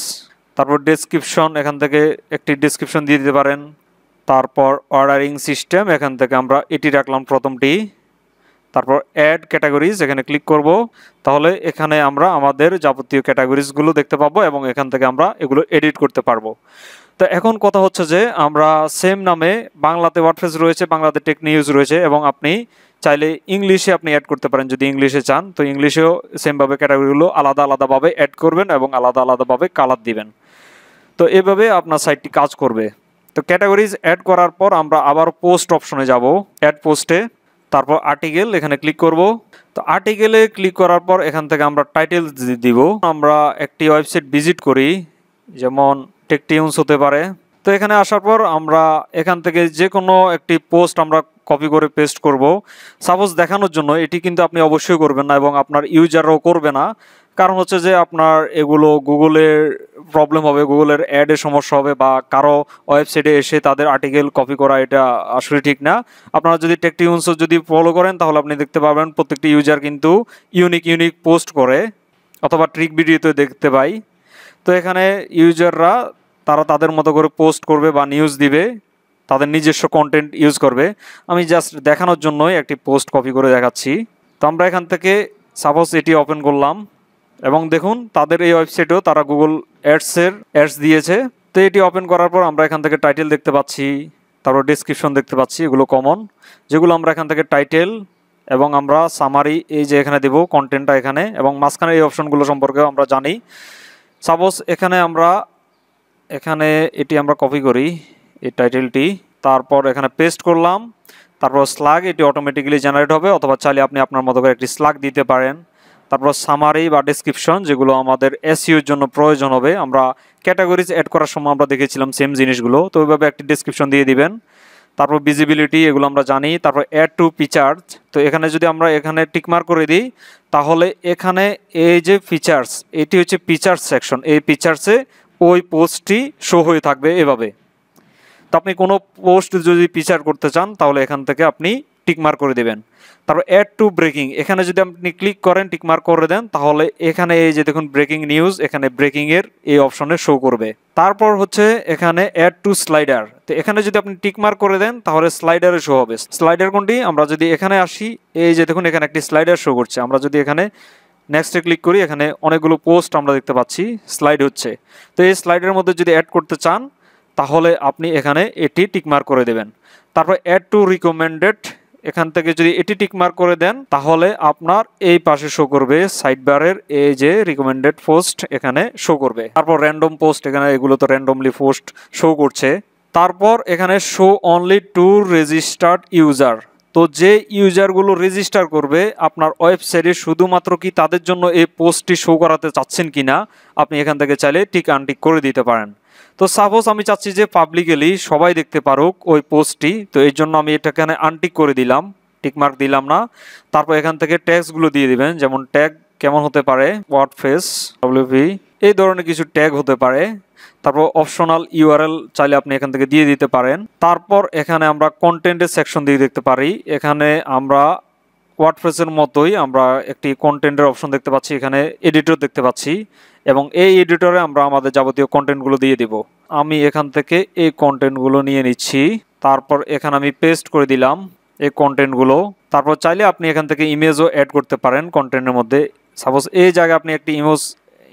তারপর ডেসক্রিপশন এখান থেকে একটি ডেসক্রিপশন দিয়ে দিতে পারেন তারপর অর্ডারিং সিস্টেম এখান থেকে আমরা এটি রাখলাম প্রথমটি তারপর অ্যাড ক্যাটাগরিজ এখানে ক্লিক করব তাহলে এখানে আমরা আমাদের যাবতীয় ক্যাটাগরিজগুলো দেখতে পাবো এবং এখান থেকে আমরা এগুলো এডিট করতে পারবো তো এখন কথা হচ্ছে যে আমরা সেম নামে বাংলাতে ওয়ার্ডফেস রয়েছে বাংলাতে টেক নিউজ রয়েছে এবং আপনি চাইলে ইংলিশে আপনি অ্যাড করতে পারেন যদি ইংলিশে চান তো ইংলিশেও সেমভাবে ক্যাটাগরিগুলো আলাদা আলাদাভাবে অ্যাড করবেন এবং আলাদা আলাদাভাবে কালার দিবেন তো এভাবে আপনার সাইটটি কাজ করবে তো ক্যাটাগরিজ অ্যাড করার পর আমরা আবার পোস্ট অপশনে যাব অ্যাড পোস্টে তারপর আর্টিকেল এখানে ক্লিক করব তো আর্টিকেলে ক্লিক করার পর এখান থেকে আমরা টাইটেল দিব আমরা একটি ওয়েবসাইট ভিজিট করি যেমন টেকটিউন্স হতে পারে তো এখানে আসার পর আমরা এখান থেকে যে কোনো একটি পোস্ট আমরা কপি করে পেস্ট করব সাপোজ দেখানোর জন্য এটি কিন্তু আপনি অবশ্যই করবেন না এবং আপনার ইউজারও করবে না কারণ হচ্ছে যে আপনার এগুলো গুগলের প্রবলেম হবে গুগলের অ্যাডে সমস্যা হবে বা কারো ওয়েবসাইটে এসে তাদের আর্টিকেল কপি করা এটা আসলে ঠিক না আপনারা যদি টেকটিউন্সও যদি ফলো করেন তাহলে আপনি দেখতে পাবেন প্রত্যেকটি ইউজার কিন্তু ইউনিক ইউনিক পোস্ট করে অথবা ট্রিক ভিডিওতে দেখতে পাই তো এখানে ইউজাররা তারা তাদের মতো করে পোস্ট করবে বা নিউজ দিবে তাদের নিজস্ব কন্টেন্ট ইউজ করবে আমি জাস্ট দেখানোর জন্যই একটি পোস্ট কপি করে দেখাচ্ছি তো আমরা এখান থেকে সাপোজ এটি ওপেন করলাম এবং দেখুন তাদের এই ওয়েবসাইটেও তারা গুগল অ্যাডসের অ্যাডস দিয়েছে তো এটি ওপেন করার পর আমরা এখান থেকে টাইটেল দেখতে পাচ্ছি তারপর ডিসক্রিপশন দেখতে পাচ্ছি এগুলো কমন যেগুলো আমরা এখান থেকে টাইটেল এবং আমরা সামারি এই যে এখানে দেব কন্টেন্টটা এখানে এবং মাঝখানে এই অপশনগুলো সম্পর্কে আমরা জানি সাপোজ এখানে আমরা এখানে এটি আমরা কপি করি এই টাইটেলটি তারপর এখানে পেস্ট করলাম তারপর স্লাগ এটি অটোমেটিক্যালি জেনারেট হবে অথবা চাইলে আপনি আপনার মতো করে একটি স্লাগ দিতে পারেন তারপর সামারি বা ডেসক্রিপশন যেগুলো আমাদের এসইউর জন্য প্রয়োজন হবে আমরা ক্যাটাগরিজ অ্যাড করার সময় আমরা দেখেছিলাম সেম জিনিসগুলো তো ওইভাবে একটি ডেসক্রিপশন দিয়ে দিবেন তারপর ভিজিবিলিটি এগুলো আমরা জানি তারপর অ্যাড টু ফিচার্স তো এখানে যদি আমরা এখানে টিকমার করে দিই তাহলে এখানে এই যে ফিচার্স এটি হচ্ছে ফিচার্স সেকশন এই ফিচার্সে ওই পোস্টটি শো হয়ে থাকবে এভাবে তো আপনি কোনো পোস্ট যদি ফিচার করতে চান তাহলে এখান থেকে আপনি টিকমার করে দেবেন তারপর অ্যাড টু ব্রেকিং এখানে যদি আপনি ক্লিক করেন টিকমার্ক করে দেন তাহলে এখানে এই যে দেখুন ব্রেকিং নিউজ এখানে ব্রেকিংয়ের এই অপশনে শো করবে তারপর হচ্ছে এখানে অ্যাড টু স্লাইডার তো এখানে যদি আপনি টিকমার্ক করে দেন তাহলে স্লাইডারে শো হবে স্লাইডার কোনটি আমরা যদি এখানে আসি এই যে দেখুন এখানে একটি স্লাইডার শো করছে আমরা যদি এখানে নেক্সটে ক্লিক করি এখানে অনেকগুলো পোস্ট আমরা দেখতে পাচ্ছি স্লাইড হচ্ছে তো এই স্লাইডের মধ্যে যদি অ্যাড করতে চান তাহলে আপনি এখানে এটি টিকমার্ক করে দেবেন তারপর অ্যাড টু রিকমেন্ডেড এখান থেকে যদি এটি টিকমার্ক করে দেন তাহলে আপনার এই পাশে শো করবে সাইডবারের এই যে রিকমেন্ডেড পোস্ট এখানে শো করবে তারপর র্যান্ডম পোস্ট এখানে এগুলো তো র্যান্ডমলি পোস্ট শো করছে তারপর এখানে show only to registered user তো যে ইউজারগুলো রেজিস্টার করবে আপনার ওয়েবসাইটে শুধুমাত্র কি তাদের জন্য এই পোস্টটি শো করাতে চাচ্ছেন কিনা আপনি এখান থেকে চাইলে টিক আনটিক করে দিতে পারেন তো সাপোজ আমি চাচ্ছি যে পাবলিকলি সবাই দেখতে পারুক ওই পোস্টটি তো এর জন্য আমি এটা এখানে আনটিক করে দিলাম টিকমার্ক দিলাম না তারপর এখান থেকে ট্যাগসগুলো দিয়ে দিবেন যেমন ট্যাগ কেমন হতে পারে ওয়ার্ড ফেস ডাব্লিউভি এই ধরনের কিছু ট্যাগ হতে পারে তারপর অপশনাল ইউআরএল চাইলে আপনি এখান থেকে দিয়ে দিতে পারেন তারপর এখানে আমরা কন্টেন্টের সেকশন দিয়ে দেখতে পারি এখানে আমরা ওয়ার্ড ফ্রেসের মতোই আমরা একটি কন্টেন্টের অপশন দেখতে পাচ্ছি এখানে এডিটর দেখতে পাচ্ছি এবং এই এডিটরে আমরা আমাদের যাবতীয় কন্টেন্টগুলো দিয়ে দিব আমি এখান থেকে এই কন্টেন্টগুলো নিয়ে নিচ্ছি তারপর এখানে আমি পেস্ট করে দিলাম এই কন্টেন্টগুলো তারপর চাইলে আপনি এখান থেকে ইমেজও অ্যাড করতে পারেন কন্টেন্টের মধ্যে সাপোজ এই জায়গায় আপনি একটি ইমেজ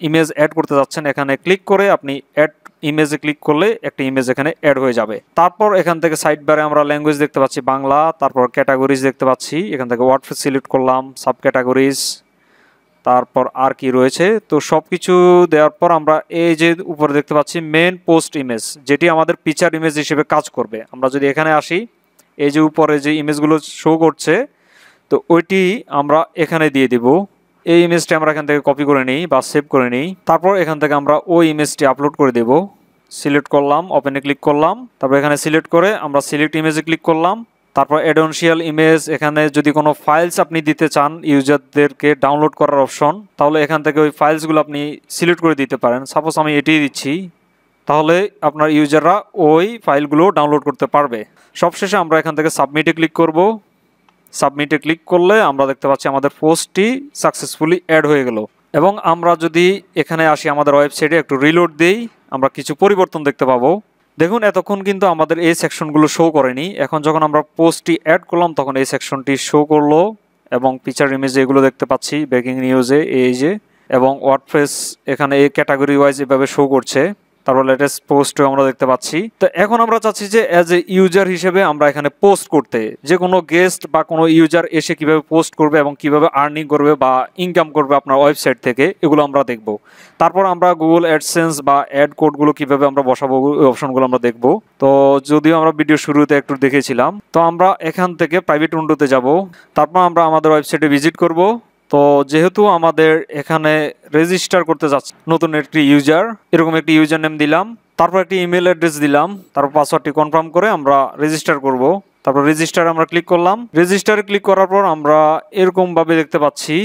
ইমেজ অ্যাড করতে যাচ্ছেন এখানে ক্লিক করে আপনি অ্যাড ইমেজে ক্লিক করলে একটা ইমেজ এখানে অ্যাড হয়ে যাবে তারপর এখান থেকে সাইড বারে আমরা ল্যাঙ্গুয়েজ দেখতে পাচ্ছি বাংলা তারপর ক্যাটাগরিজ দেখতে পাচ্ছি এখান থেকে ওয়ার্ড সিলেক্ট করলাম সাব ক্যাটাগরিজ তারপর আর কি রয়েছে তো সব কিছু দেওয়ার পর আমরা এই যে উপরে দেখতে পাচ্ছি মেন পোস্ট ইমেজ যেটি আমাদের পিকচার ইমেজ হিসেবে কাজ করবে আমরা যদি এখানে আসি এই যে উপরে যে ইমেজগুলো শো করছে তো ওইটি আমরা এখানে দিয়ে দিব এই ইমেজটি আমরা এখান থেকে কপি করে নিই বা সেভ করে নিই তারপর এখান থেকে আমরা ওই ইমেজটি আপলোড করে দেব সিলেক্ট করলাম ওপেনে ক্লিক করলাম তারপর এখানে সিলেক্ট করে আমরা সিলেক্ট ইমেজে ক্লিক করলাম তারপর এডেন্সিয়াল ইমেজ এখানে যদি কোনো ফাইলস আপনি দিতে চান ইউজারদেরকে ডাউনলোড করার অপশন তাহলে এখান থেকে ওই ফাইলসগুলো আপনি সিলেক্ট করে দিতে পারেন সাপোজ আমি এটিই দিচ্ছি তাহলে আপনার ইউজাররা ওই ফাইলগুলো ডাউনলোড করতে পারবে সবশেষে আমরা এখান থেকে সাবমিটে ক্লিক করব সাবমিটে ক্লিক করলে আমরা দেখতে পাচ্ছি আমাদের পোস্টটি সাকসেসফুলি অ্যাড হয়ে গেল এবং আমরা যদি এখানে আসি আমাদের ওয়েবসাইটে একটু রিলোড দিই আমরা কিছু পরিবর্তন দেখতে পাবো দেখুন এতক্ষণ কিন্তু আমাদের এই সেকশনগুলো শো করেনি এখন যখন আমরা পোস্টটি অ্যাড করলাম তখন এই সেকশনটি শো করলো এবং পিকচার ইমেজে এগুলো দেখতে পাচ্ছি ব্রেকিং নিউজে এই যে এবং ওয়ার্ডফ্রেস এখানে এই ক্যাটাগরি ওয়াইজ এভাবে শো করছে তারপর লেটেস্ট পোস্টও আমরা দেখতে পাচ্ছি তো এখন আমরা চাচ্ছি যে অ্যাজ এ ইউজার হিসেবে আমরা এখানে পোস্ট করতে যে কোনো গেস্ট বা কোনো ইউজার এসে কিভাবে পোস্ট করবে এবং কিভাবে আর্নিং করবে বা ইনকাম করবে আপনার ওয়েবসাইট থেকে এগুলো আমরা দেখব তারপর আমরা গুগল অ্যাডসেন্স বা অ্যাড কোডগুলো কিভাবে আমরা বসাবো অপশনগুলো আমরা দেখব তো যদিও আমরা ভিডিও শুরুতে একটু দেখেছিলাম তো আমরা এখান থেকে প্রাইভেট উন্ডোতে যাব তারপর আমরা আমাদের ওয়েবসাইটে ভিজিট করব তো যেহেতু আমাদের এখানে রেজিস্টার করতে যাচ্ছে নতুন একটি ইউজার এরকম একটি ইউজার নেম দিলাম তারপর একটি ইমেল অ্যাড্রেস দিলাম তারপর পাসওয়ার্ডটি কনফার্ম করে আমরা রেজিস্টার করব তারপর রেজিস্টার আমরা ক্লিক করলাম রেজিস্টার ক্লিক করার পর আমরা এরকমভাবে দেখতে পাচ্ছি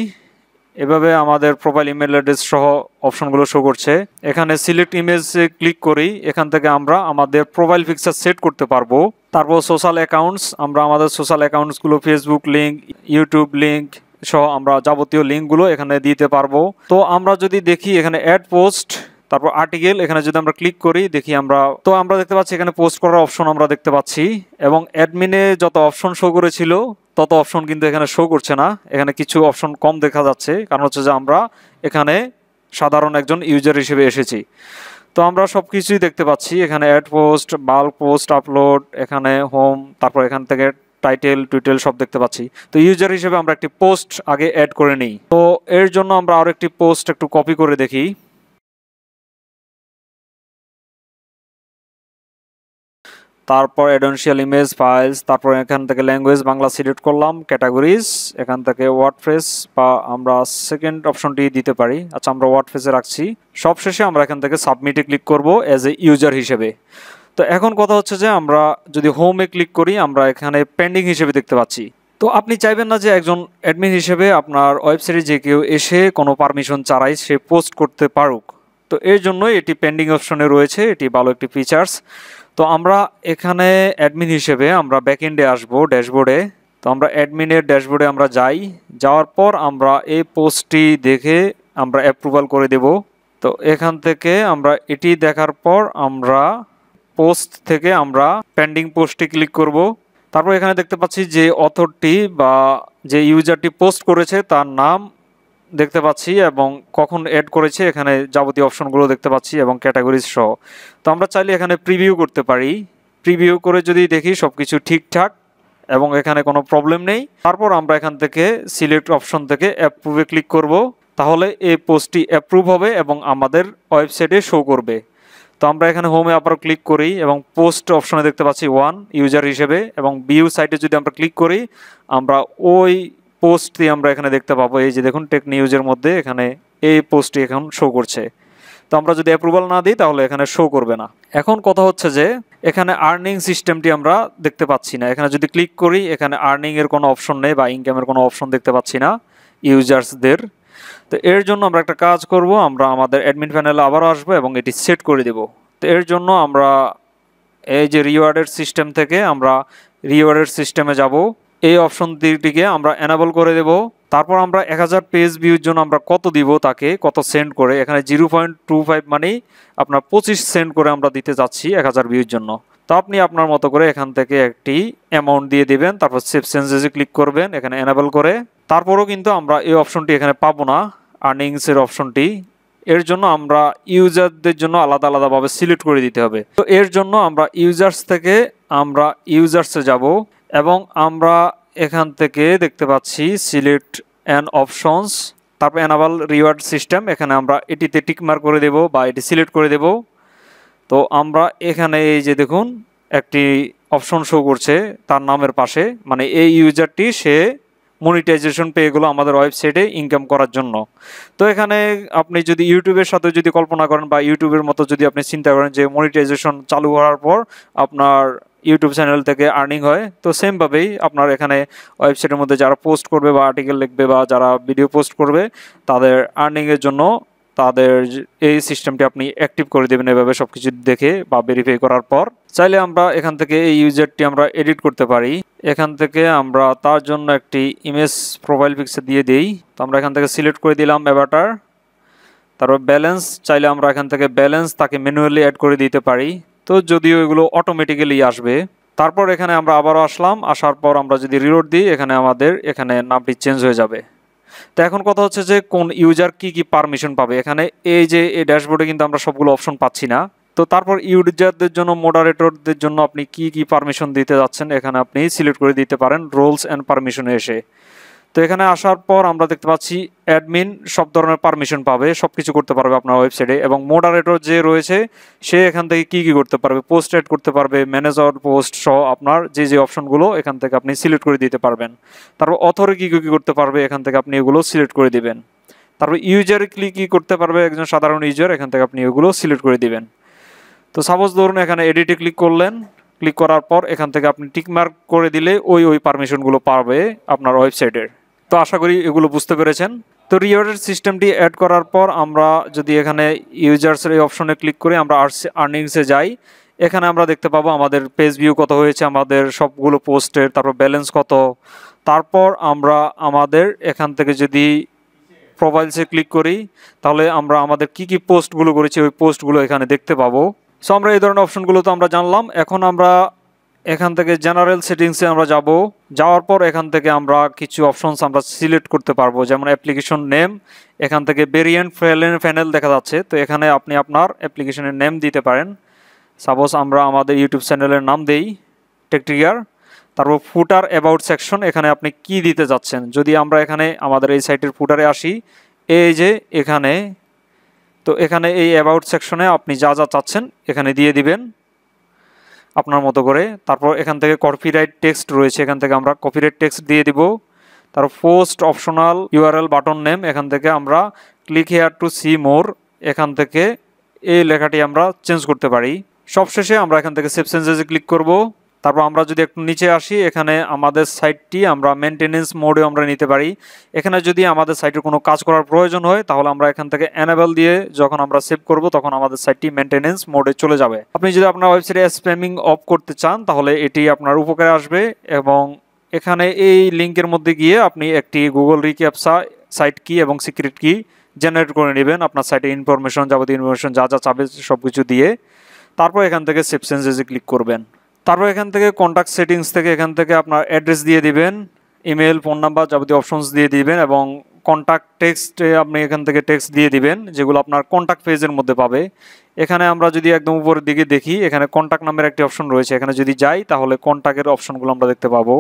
এভাবে আমাদের প্রোফাইল ইমেল অ্যাড্রেস সহ অপশনগুলো শো করছে এখানে সিলেক্ট ইমেজে ক্লিক করি এখান থেকে আমরা আমাদের প্রোফাইল পিকচার সেট করতে পারবো তারপর সোশ্যাল অ্যাকাউন্টস আমরা আমাদের সোশ্যাল অ্যাকাউন্টসগুলো ফেসবুক লিঙ্ক ইউটিউব লিঙ্ক সহ আমরা যাবতীয় লিঙ্কগুলো এখানে দিতে পারবো তো আমরা যদি দেখি এখানে অ্যাড পোস্ট তারপর আর্টিকেল এখানে যদি আমরা ক্লিক করি দেখি আমরা তো আমরা দেখতে পাচ্ছি এখানে পোস্ট করার অপশন আমরা দেখতে পাচ্ছি এবং অ্যাডমিনে যত অপশন শো করেছিল তত অপশন কিন্তু এখানে শো করছে না এখানে কিছু অপশন কম দেখা যাচ্ছে কারণ হচ্ছে যে আমরা এখানে সাধারণ একজন ইউজার হিসেবে এসেছি তো আমরা সব কিছুই দেখতে পাচ্ছি এখানে add post bulk post upload এখানে হোম তারপর এখান থেকে টাইটেল টুইটেল সব দেখতে পাচ্ছি তো ইউজার হিসেবে আমরা একটি পোস্ট আগে অ্যাড করে নিই তো এর জন্য আমরা আরও একটি পোস্ট একটু কপি করে দেখি তারপর এডেন্সিয়াল ইমেজ ফাইলস তারপর এখান থেকে ল্যাঙ্গুয়েজ বাংলা সিলেক্ট করলাম ক্যাটাগরিজ এখান থেকে ওয়ার্ডফ্রেস বা আমরা সেকেন্ড অপশনটি দিতে পারি আচ্ছা আমরা ওয়ার্ডফ্রেসে রাখছি সবশেষে আমরা এখান থেকে সাবমিটে ক্লিক করব অ্যাজ এ ইউজার হিসেবে তো এখন কথা হচ্ছে যে আমরা যদি হোমে ক্লিক করি আমরা এখানে পেন্ডিং হিসেবে দেখতে পাচ্ছি তো আপনি চাইবেন না যে একজন অ্যাডমিন হিসেবে আপনার ওয়েবসাইটে যে কেউ এসে কোনো পারমিশন চারাই সে পোস্ট করতে পারুক তো এর জন্য এটি পেন্ডিং অপশনে রয়েছে এটি ভালো একটি ফিচার্স তো আমরা এখানে অ্যাডমিন হিসেবে আমরা ব্যাকএন্ডে আসবো ড্যাশবোর্ডে তো আমরা অ্যাডমিনের ড্যাশবোর্ডে আমরা যাই যাওয়ার পর আমরা এই পোস্টটি দেখে আমরা অ্যাপ্রুভাল করে দেব তো এখান থেকে আমরা এটি দেখার পর আমরা পোস্ট থেকে আমরা পেন্ডিং পোস্টে ক্লিক করব তারপর এখানে দেখতে পাচ্ছি যে অথরটি বা যে ইউজারটি পোস্ট করেছে তার নাম দেখতে পাচ্ছি এবং কখন অ্যাড করেছে এখানে যাবতীয় অপশনগুলো দেখতে পাচ্ছি এবং ক্যাটাগরিজ সহ তো আমরা চাইলে এখানে প্রিভিউ করতে পারি প্রিভিউ করে যদি দেখি সব কিছু ঠিকঠাক এবং এখানে কোনো প্রবলেম নেই তারপর আমরা এখান থেকে সিলেক্ট অপশন থেকে অ্যাপ্রুভে ক্লিক করব তাহলে এই পোস্টটি অ্যাপ্রুভ হবে এবং আমাদের ওয়েবসাইটে শো করবে তো আমরা এখানে হোমে আবার ক্লিক করি এবং পোস্ট অপশনে দেখতে পাচ্ছি ওয়ান ইউজার হিসেবে এবং বিউ সাইটে যদি আমরা ক্লিক করি আমরা ওই পোস্টটি আমরা এখানে দেখতে পাবো এই যে দেখুন টেক নিউজের মধ্যে এখানে এই পোস্টটি এখন শো করছে তো আমরা যদি অ্যাপ্রুভাল না দিই তাহলে এখানে শো করবে না এখন কথা হচ্ছে যে এখানে আর্নিং সিস্টেমটি আমরা দেখতে পাচ্ছি না এখানে যদি ক্লিক করি এখানে আর্নিংয়ের কোনো অপশন নেই বা ইনকামের কোনো অপশন দেখতে পাচ্ছি না ইউজার্সদের তো এর জন্য আমরা একটা কাজ করব আমরা আমাদের অ্যাডমিন প্যানেলে আবারও আসবো এবং এটি সেট করে দেব তো এর জন্য আমরা এই যে রিওয়ার্ডের সিস্টেম থেকে আমরা রিওয়ার্ডের সিস্টেমে যাব এই অপশন দিকটিকে আমরা এনাবল করে দেব তারপর আমরা এক হাজার পেজ ভিউর জন্য আমরা কত দিব তাকে কত সেন্ড করে এখানে জিরো পয়েন্ট টু ফাইভ মানেই আপনার পঁচিশ সেন্ড করে আমরা দিতে যাচ্ছি এক হাজার ভিউর জন্য তো আপনি আপনার মতো করে এখান থেকে একটি অ্যামাউন্ট দিয়ে দিবেন তারপর সেফ সেন্সেসে ক্লিক করবেন এখানে এনাবল করে তারপরও কিন্তু আমরা এই অপশনটি এখানে পাবো না আর্নিংসের অপশনটি এর জন্য আমরা ইউজারদের জন্য আলাদা আলাদাভাবে সিলেক্ট করে দিতে হবে তো এর জন্য আমরা ইউজার্স থেকে আমরা ইউজার্সে যাব এবং আমরা এখান থেকে দেখতে পাচ্ছি সিলেক্ট অ্যান্ড অপশনস তারপর অ্যানাবাল রিওয়ার্ড সিস্টেম এখানে আমরা এটিতে টিকমার করে দেব বা এটি সিলেক্ট করে দেব তো আমরা এখানে এই যে দেখুন একটি অপশন শো করছে তার নামের পাশে মানে এই ইউজারটি সে মনিটাইজেশন গেলো আমাদের ওয়েবসাইটে ইনকাম করার জন্য তো এখানে আপনি যদি ইউটিউবের সাথে যদি কল্পনা করেন বা ইউটিউবের মতো যদি আপনি চিন্তা করেন যে মনিটাইজেশন চালু করার পর আপনার ইউটিউব চ্যানেল থেকে আর্নিং হয় তো সেমভাবেই আপনার এখানে ওয়েবসাইটের মধ্যে যারা পোস্ট করবে বা আর্টিকেল লিখবে বা যারা ভিডিও পোস্ট করবে তাদের আর্নিংয়ের জন্য তাদের এই সিস্টেমটি আপনি অ্যাক্টিভ করে দেবেন এভাবে সব কিছু দেখে বা ভেরিফাই করার পর চাইলে আমরা এখান থেকে এই ইউজারটি আমরা এডিট করতে পারি এখান থেকে আমরা তার জন্য একটি ইমেজ প্রোফাইল পিকচার দিয়ে দিই তো আমরা এখান থেকে সিলেক্ট করে দিলাম অ্যাভাটার তারপর ব্যালেন্স চাইলে আমরা এখান থেকে ব্যালেন্স তাকে ম্যানুয়ালি অ্যাড করে দিতে পারি তো যদিও এগুলো অটোমেটিক্যালি আসবে তারপর এখানে আমরা আবারও আসলাম আসার পর আমরা যদি রিলোড দিই এখানে আমাদের এখানে নামটি চেঞ্জ হয়ে যাবে তো এখন কথা হচ্ছে যে কোন ইউজার কি কি পারমিশন পাবে এখানে এই যে এই ড্যাশবোর্ডে কিন্তু আমরা সবগুলো অপশন পাচ্ছি না তো তারপর ইউজারদের জন্য মোডারেটরদের জন্য আপনি কি কি পারমিশন দিতে যাচ্ছেন এখানে আপনি সিলেক্ট করে দিতে পারেন রোলস অ্যান্ড পারমিশনে এসে তো এখানে আসার পর আমরা দেখতে পাচ্ছি অ্যাডমিন সব ধরনের পারমিশন পাবে সব কিছু করতে পারবে আপনার ওয়েবসাইটে এবং মোডারেটর যে রয়েছে সে এখান থেকে কি কি করতে পারবে পোস্ট অ্যাড করতে পারবে ম্যানেজার পোস্ট সহ আপনার যে যে অপশনগুলো এখান থেকে আপনি সিলেক্ট করে দিতে পারবেন তারপর অথরে কী কী করতে পারবে এখান থেকে আপনি এগুলো সিলেক্ট করে দিবেন তারপর ইউজার কি কী করতে পারবে একজন সাধারণ ইউজার এখান থেকে আপনি এগুলো সিলেক্ট করে দিবেন তো সাপোজ ধরুন এখানে এডিটে ক্লিক করলেন ক্লিক করার পর এখান থেকে আপনি টিকমার্ক করে দিলে ওই ওই পারমিশনগুলো পাবে আপনার ওয়েবসাইটের তো আশা করি এগুলো বুঝতে পেরেছেন তো রিওয়ার্ডের সিস্টেমটি অ্যাড করার পর আমরা যদি এখানে ইউজার্সের এই অপশনে ক্লিক করে আমরা আর্নিংসে যাই এখানে আমরা দেখতে পাবো আমাদের পেজ ভিউ কত হয়েছে আমাদের সবগুলো পোস্টের তারপর ব্যালেন্স কত তারপর আমরা আমাদের এখান থেকে যদি প্রোফাইলসে ক্লিক করি তাহলে আমরা আমাদের কি কি পোস্টগুলো করেছি ওই পোস্টগুলো এখানে দেখতে পাবো সো আমরা এই ধরনের অপশনগুলো তো আমরা জানলাম এখন আমরা এখান থেকে জেনারেল সেটিংসে আমরা যাব যাওয়ার পর এখান থেকে আমরা কিছু অপশনস আমরা সিলেক্ট করতে পারবো যেমন অ্যাপ্লিকেশন নেম এখান থেকে বেরিয়েন্ট ফ্যালেন ফ্যানেল দেখা যাচ্ছে তো এখানে আপনি আপনার অ্যাপ্লিকেশনের নেম দিতে পারেন সাপোজ আমরা আমাদের ইউটিউব চ্যানেলের নাম দেই টেকটিয়ার তারপর ফুটার অ্যাবাউট সেকশন এখানে আপনি কি দিতে যাচ্ছেন যদি আমরা এখানে আমাদের এই সাইটের ফুটারে আসি এই যে এখানে তো এখানে এই অ্যাবাউট সেকশনে আপনি যা যা চাচ্ছেন এখানে দিয়ে দিবেন আপনার মতো করে তারপর এখান থেকে কপিরাইট টেক্সট রয়েছে এখান থেকে আমরা কপিরাইট টেক্সট দিয়ে দিব তার post optional URL button name এখান থেকে আমরা click here to see more এখান থেকে এই লেখাটি আমরা চেঞ্জ করতে পারি সবশেষে আমরা এখান থেকে সেপ চেঞ্জেসে ক্লিক করব তারপর আমরা যদি একটু নিচে আসি এখানে আমাদের সাইটটি আমরা মেনটেনেন্স মোডে আমরা নিতে পারি এখানে যদি আমাদের সাইটের কোনো কাজ করার প্রয়োজন হয় তাহলে আমরা এখান থেকে অ্যানেবেল দিয়ে যখন আমরা সেভ করব তখন আমাদের সাইটটি মেনটেনেন্স মোডে চলে যাবে আপনি যদি আপনার ওয়েবসাইটে স্প্যামিং অফ করতে চান তাহলে এটি আপনার উপকারে আসবে এবং এখানে এই লিঙ্কের মধ্যে গিয়ে আপনি একটি গুগল রিক্যাপসা সাইট কি এবং সিক্রেট কি জেনারেট করে নেবেন আপনার সাইটে ইনফরমেশন যাবতীয় ইনফরমেশন যা যা চাবে সব কিছু দিয়ে তারপর এখান থেকে সেভ ক্লিক করবেন তারপর এখান থেকে কন্ট্যাক্ট সেটিংস থেকে এখান থেকে আপনার অ্যাড্রেস দিয়ে দিবেন ইমেল ফোন নাম্বার যাবতীয় অপশনস দিয়ে দিবেন এবং কন্ট্যাক্ট টেক্সটে আপনি এখান থেকে টেক্সট দিয়ে দিবেন যেগুলো আপনার কন্ট্যাক্ট পেজের মধ্যে পাবে এখানে আমরা যদি একদম উপরের দিকে দেখি এখানে কন্ট্যাক্ট নামের একটি অপশন রয়েছে এখানে যদি যাই তাহলে কন্ট্যাক্টের অপশনগুলো আমরা দেখতে পাবো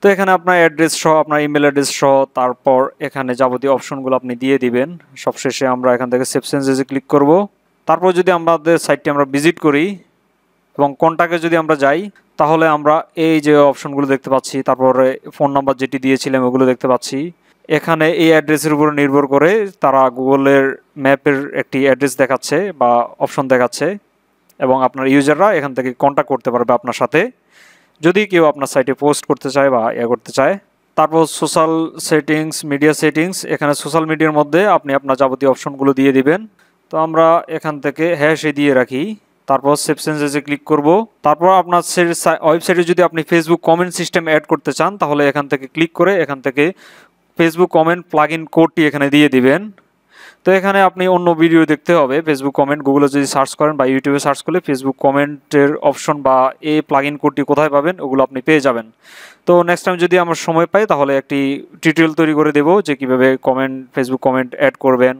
তো এখানে আপনার অ্যাড্রেস সহ আপনার ইমেল অ্যাড্রেস সহ তারপর এখানে যাবতীয় অপশনগুলো আপনি দিয়ে দিবেন সবশেষে আমরা এখান থেকে সেপসেন্সেসে ক্লিক করব তারপর যদি আমাদের সাইটটি আমরা ভিজিট করি এবং কোনটাকে যদি আমরা যাই তাহলে আমরা এই যে অপশনগুলো দেখতে পাচ্ছি তারপরে ফোন নাম্বার যেটি দিয়েছিলাম ওগুলো দেখতে পাচ্ছি এখানে এই অ্যাড্রেসের উপর নির্ভর করে তারা গুগলের ম্যাপের একটি অ্যাড্রেস দেখাচ্ছে বা অপশন দেখাচ্ছে এবং আপনার ইউজাররা এখান থেকে কন্ট্যাক্ট করতে পারবে আপনার সাথে যদি কেউ আপনার সাইটে পোস্ট করতে চায় বা ইয়ে করতে চায় তারপর সোশ্যাল সেটিংস মিডিয়া সেটিংস এখানে সোশ্যাল মিডিয়ার মধ্যে আপনি আপনার যাবতীয় অপশনগুলো দিয়ে দিবেন তো আমরা এখান থেকে সে দিয়ে রাখি তারপর সেভ চেঞ্জেসে ক্লিক করব তারপর আপনার ওয়েবসাইটে যদি আপনি ফেসবুক কমেন্ট সিস্টেম অ্যাড করতে চান তাহলে এখান থেকে ক্লিক করে এখান থেকে ফেসবুক কমেন্ট প্লাগ ইন কোডটি এখানে দিয়ে দিবেন তো এখানে আপনি অন্য ভিডিও দেখতে হবে ফেসবুক কমেন্ট গুগলে যদি সার্চ করেন বা ইউটিউবে সার্চ করলে ফেসবুক কমেন্টের অপশন বা এ প্লাগ ইন কোডটি কোথায় পাবেন ওগুলো আপনি পেয়ে যাবেন তো নেক্সট টাইম যদি আমার সময় পাই তাহলে একটি টিউটোরিয়াল তৈরি করে দেবো যে কীভাবে কমেন্ট ফেসবুক কমেন্ট অ্যাড করবেন